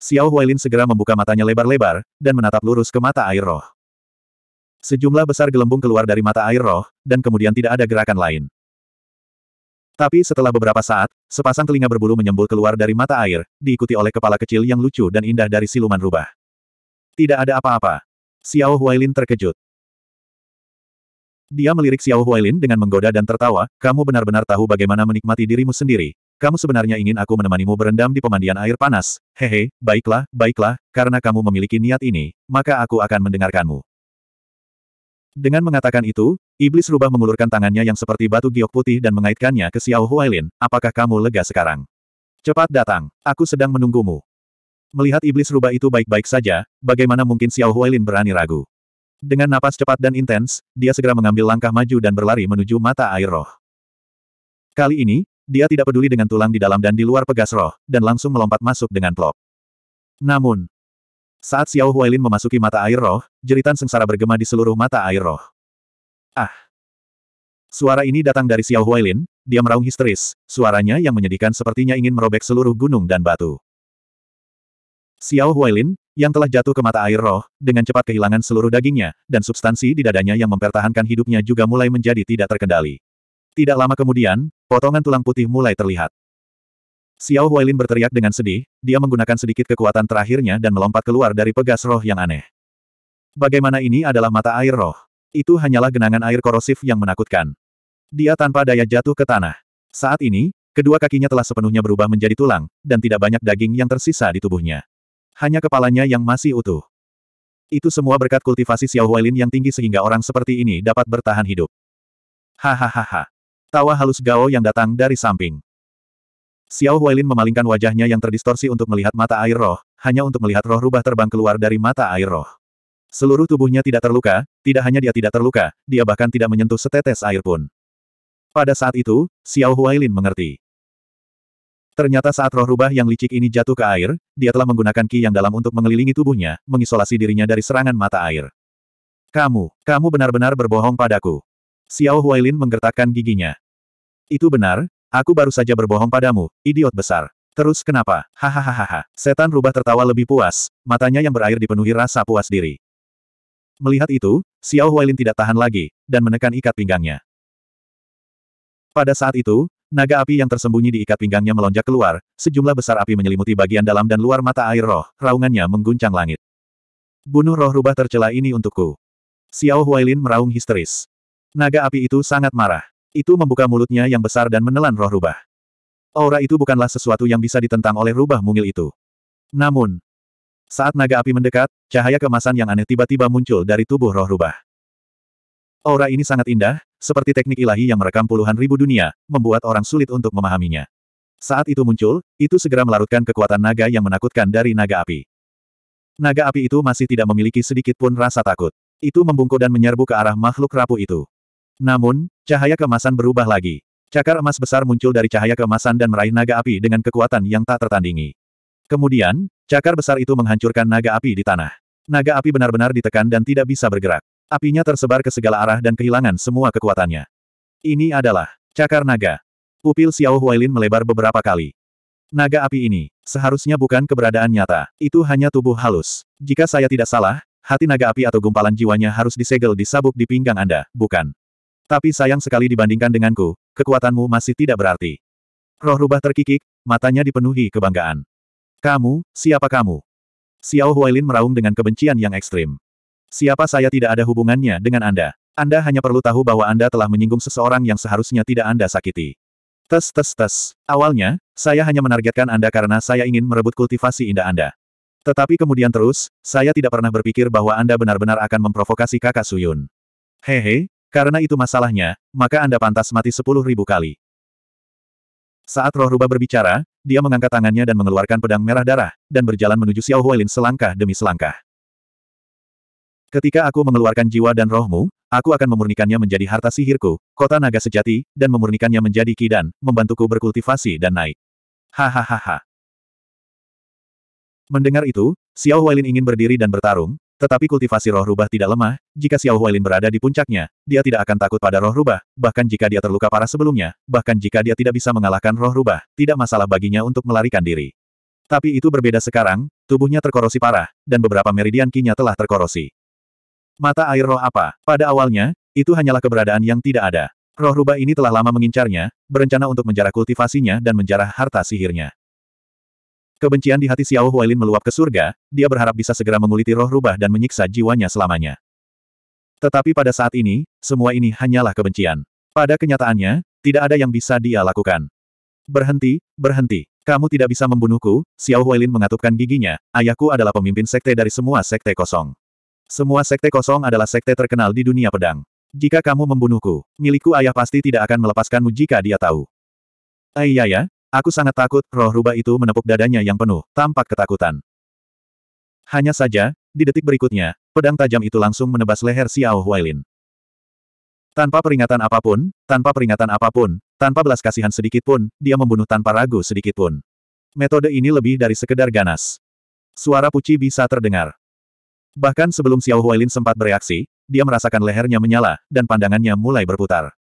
S1: Xiao Huailin segera membuka matanya lebar-lebar, dan menatap lurus ke mata air roh. Sejumlah besar gelembung keluar dari mata air roh, dan kemudian tidak ada gerakan lain. Tapi setelah beberapa saat, sepasang telinga berbulu menyembul keluar dari mata air, diikuti oleh kepala kecil yang lucu dan indah dari siluman rubah. Tidak ada apa-apa. Xiao Huailin terkejut. Dia melirik Xiao Huailin dengan menggoda dan tertawa, kamu benar-benar tahu bagaimana menikmati dirimu sendiri, kamu sebenarnya ingin aku menemanimu berendam di pemandian air panas, hehe, baiklah, baiklah, karena kamu memiliki niat ini, maka aku akan mendengarkanmu. Dengan mengatakan itu, iblis rubah mengulurkan tangannya yang seperti batu giok putih dan mengaitkannya ke Xiao Huailin, apakah kamu lega sekarang? Cepat datang, aku sedang menunggumu. Melihat iblis rubah itu baik-baik saja, bagaimana mungkin Xiao Huailin berani ragu? Dengan napas cepat dan intens, dia segera mengambil langkah maju dan berlari menuju mata air roh. Kali ini, dia tidak peduli dengan tulang di dalam dan di luar pegas roh, dan langsung melompat masuk dengan plop. Namun, saat Xiao Huailin memasuki mata air roh, jeritan sengsara bergema di seluruh mata air roh. Ah! Suara ini datang dari Xiao Huailin, dia meraung histeris, suaranya yang menyedihkan sepertinya ingin merobek seluruh gunung dan batu. Xiao Huailin, yang telah jatuh ke mata air roh, dengan cepat kehilangan seluruh dagingnya, dan substansi di dadanya yang mempertahankan hidupnya juga mulai menjadi tidak terkendali. Tidak lama kemudian, Potongan tulang putih mulai terlihat. Xiao Huailin berteriak dengan sedih, dia menggunakan sedikit kekuatan terakhirnya dan melompat keluar dari pegas roh yang aneh. Bagaimana ini adalah mata air roh? Itu hanyalah genangan air korosif yang menakutkan. Dia tanpa daya jatuh ke tanah. Saat ini, kedua kakinya telah sepenuhnya berubah menjadi tulang, dan tidak banyak daging yang tersisa di tubuhnya. Hanya kepalanya yang masih utuh. Itu semua berkat kultivasi Xiao Huailin yang tinggi sehingga orang seperti ini dapat bertahan hidup. Hahaha. Tawa halus Gao yang datang dari samping. Xiao Huailin memalingkan wajahnya yang terdistorsi untuk melihat mata air roh, hanya untuk melihat roh rubah terbang keluar dari mata air roh. Seluruh tubuhnya tidak terluka, tidak hanya dia tidak terluka, dia bahkan tidak menyentuh setetes air pun. Pada saat itu, Xiao Huailin mengerti. Ternyata saat roh rubah yang licik ini jatuh ke air, dia telah menggunakan ki yang dalam untuk mengelilingi tubuhnya, mengisolasi dirinya dari serangan mata air. Kamu, kamu benar-benar berbohong padaku. Xiao Huailin menggertakkan giginya. Itu benar, aku baru saja berbohong padamu, idiot besar. Terus kenapa? Hahaha. Setan rubah tertawa lebih puas, matanya yang berair dipenuhi rasa puas diri. Melihat itu, Xiao Huailin tidak tahan lagi, dan menekan ikat pinggangnya. Pada saat itu, naga api yang tersembunyi di ikat pinggangnya melonjak keluar, sejumlah besar api menyelimuti bagian dalam dan luar mata air roh, raungannya mengguncang langit. Bunuh roh rubah tercela ini untukku. Xiao Huailin meraung histeris. Naga api itu sangat marah. Itu membuka mulutnya yang besar dan menelan roh rubah. Aura itu bukanlah sesuatu yang bisa ditentang oleh rubah mungil itu. Namun, saat naga api mendekat, cahaya kemasan yang aneh tiba-tiba muncul dari tubuh roh rubah. Aura ini sangat indah, seperti teknik ilahi yang merekam puluhan ribu dunia, membuat orang sulit untuk memahaminya. Saat itu muncul, itu segera melarutkan kekuatan naga yang menakutkan dari naga api. Naga api itu masih tidak memiliki sedikit pun rasa takut. Itu membungkuk dan menyerbu ke arah makhluk rapuh itu. Namun, cahaya kemasan berubah lagi. Cakar emas besar muncul dari cahaya kemasan dan meraih naga api dengan kekuatan yang tak tertandingi. Kemudian, cakar besar itu menghancurkan naga api di tanah. Naga api benar-benar ditekan dan tidak bisa bergerak. Apinya tersebar ke segala arah dan kehilangan semua kekuatannya. Ini adalah cakar naga. Pupil Xiao Huailin melebar beberapa kali. Naga api ini, seharusnya bukan keberadaan nyata, itu hanya tubuh halus. Jika saya tidak salah, hati naga api atau gumpalan jiwanya harus disegel di sabuk di pinggang Anda, bukan? Tapi sayang sekali dibandingkan denganku, kekuatanmu masih tidak berarti. Roh rubah terkikik, matanya dipenuhi kebanggaan. Kamu, siapa kamu? Xiao Huailin meraung dengan kebencian yang ekstrim. Siapa saya tidak ada hubungannya dengan Anda. Anda hanya perlu tahu bahwa Anda telah menyinggung seseorang yang seharusnya tidak Anda sakiti. Tes tes tes. Awalnya, saya hanya menargetkan Anda karena saya ingin merebut kultivasi indah Anda. Tetapi kemudian terus, saya tidak pernah berpikir bahwa Anda benar-benar akan memprovokasi kakak Suyun. Hehe, karena itu masalahnya, maka Anda pantas mati sepuluh ribu kali. Saat roh rubah berbicara, dia mengangkat tangannya dan mengeluarkan pedang merah darah, dan berjalan menuju Xiao Huailin selangkah demi selangkah. Ketika aku mengeluarkan jiwa dan rohmu, aku akan memurnikannya menjadi harta sihirku, kota naga sejati, dan memurnikannya menjadi kidan, membantuku berkultivasi dan naik. Hahaha. Mendengar itu, Xiao Huailin ingin berdiri dan bertarung, tetapi kultivasi roh rubah tidak lemah, jika Xiao Huailin berada di puncaknya, dia tidak akan takut pada roh rubah, bahkan jika dia terluka parah sebelumnya, bahkan jika dia tidak bisa mengalahkan roh rubah, tidak masalah baginya untuk melarikan diri. Tapi itu berbeda sekarang, tubuhnya terkorosi parah, dan beberapa meridian kinya telah terkorosi. Mata air roh apa? Pada awalnya, itu hanyalah keberadaan yang tidak ada. Roh rubah ini telah lama mengincarnya, berencana untuk menjarah kultivasinya dan menjarah harta sihirnya. Kebencian di hati Xiao Huailin meluap ke surga, dia berharap bisa segera menguliti roh rubah dan menyiksa jiwanya selamanya. Tetapi pada saat ini, semua ini hanyalah kebencian. Pada kenyataannya, tidak ada yang bisa dia lakukan. Berhenti, berhenti. Kamu tidak bisa membunuhku, Xiao Huailin mengatupkan giginya, ayahku adalah pemimpin sekte dari semua sekte kosong. Semua sekte kosong adalah sekte terkenal di dunia pedang. Jika kamu membunuhku, milikku ayah pasti tidak akan melepaskanmu jika dia tahu. ya. Aku sangat takut, roh rubah itu menepuk dadanya yang penuh, tampak ketakutan. Hanya saja, di detik berikutnya, pedang tajam itu langsung menebas leher Xiao Huailin. Tanpa peringatan apapun, tanpa peringatan apapun, tanpa belas kasihan sedikit pun, dia membunuh tanpa ragu sedikit pun. Metode ini lebih dari sekedar ganas. Suara puci bisa terdengar. Bahkan sebelum Xiao Huailin sempat bereaksi, dia merasakan lehernya menyala, dan pandangannya mulai berputar.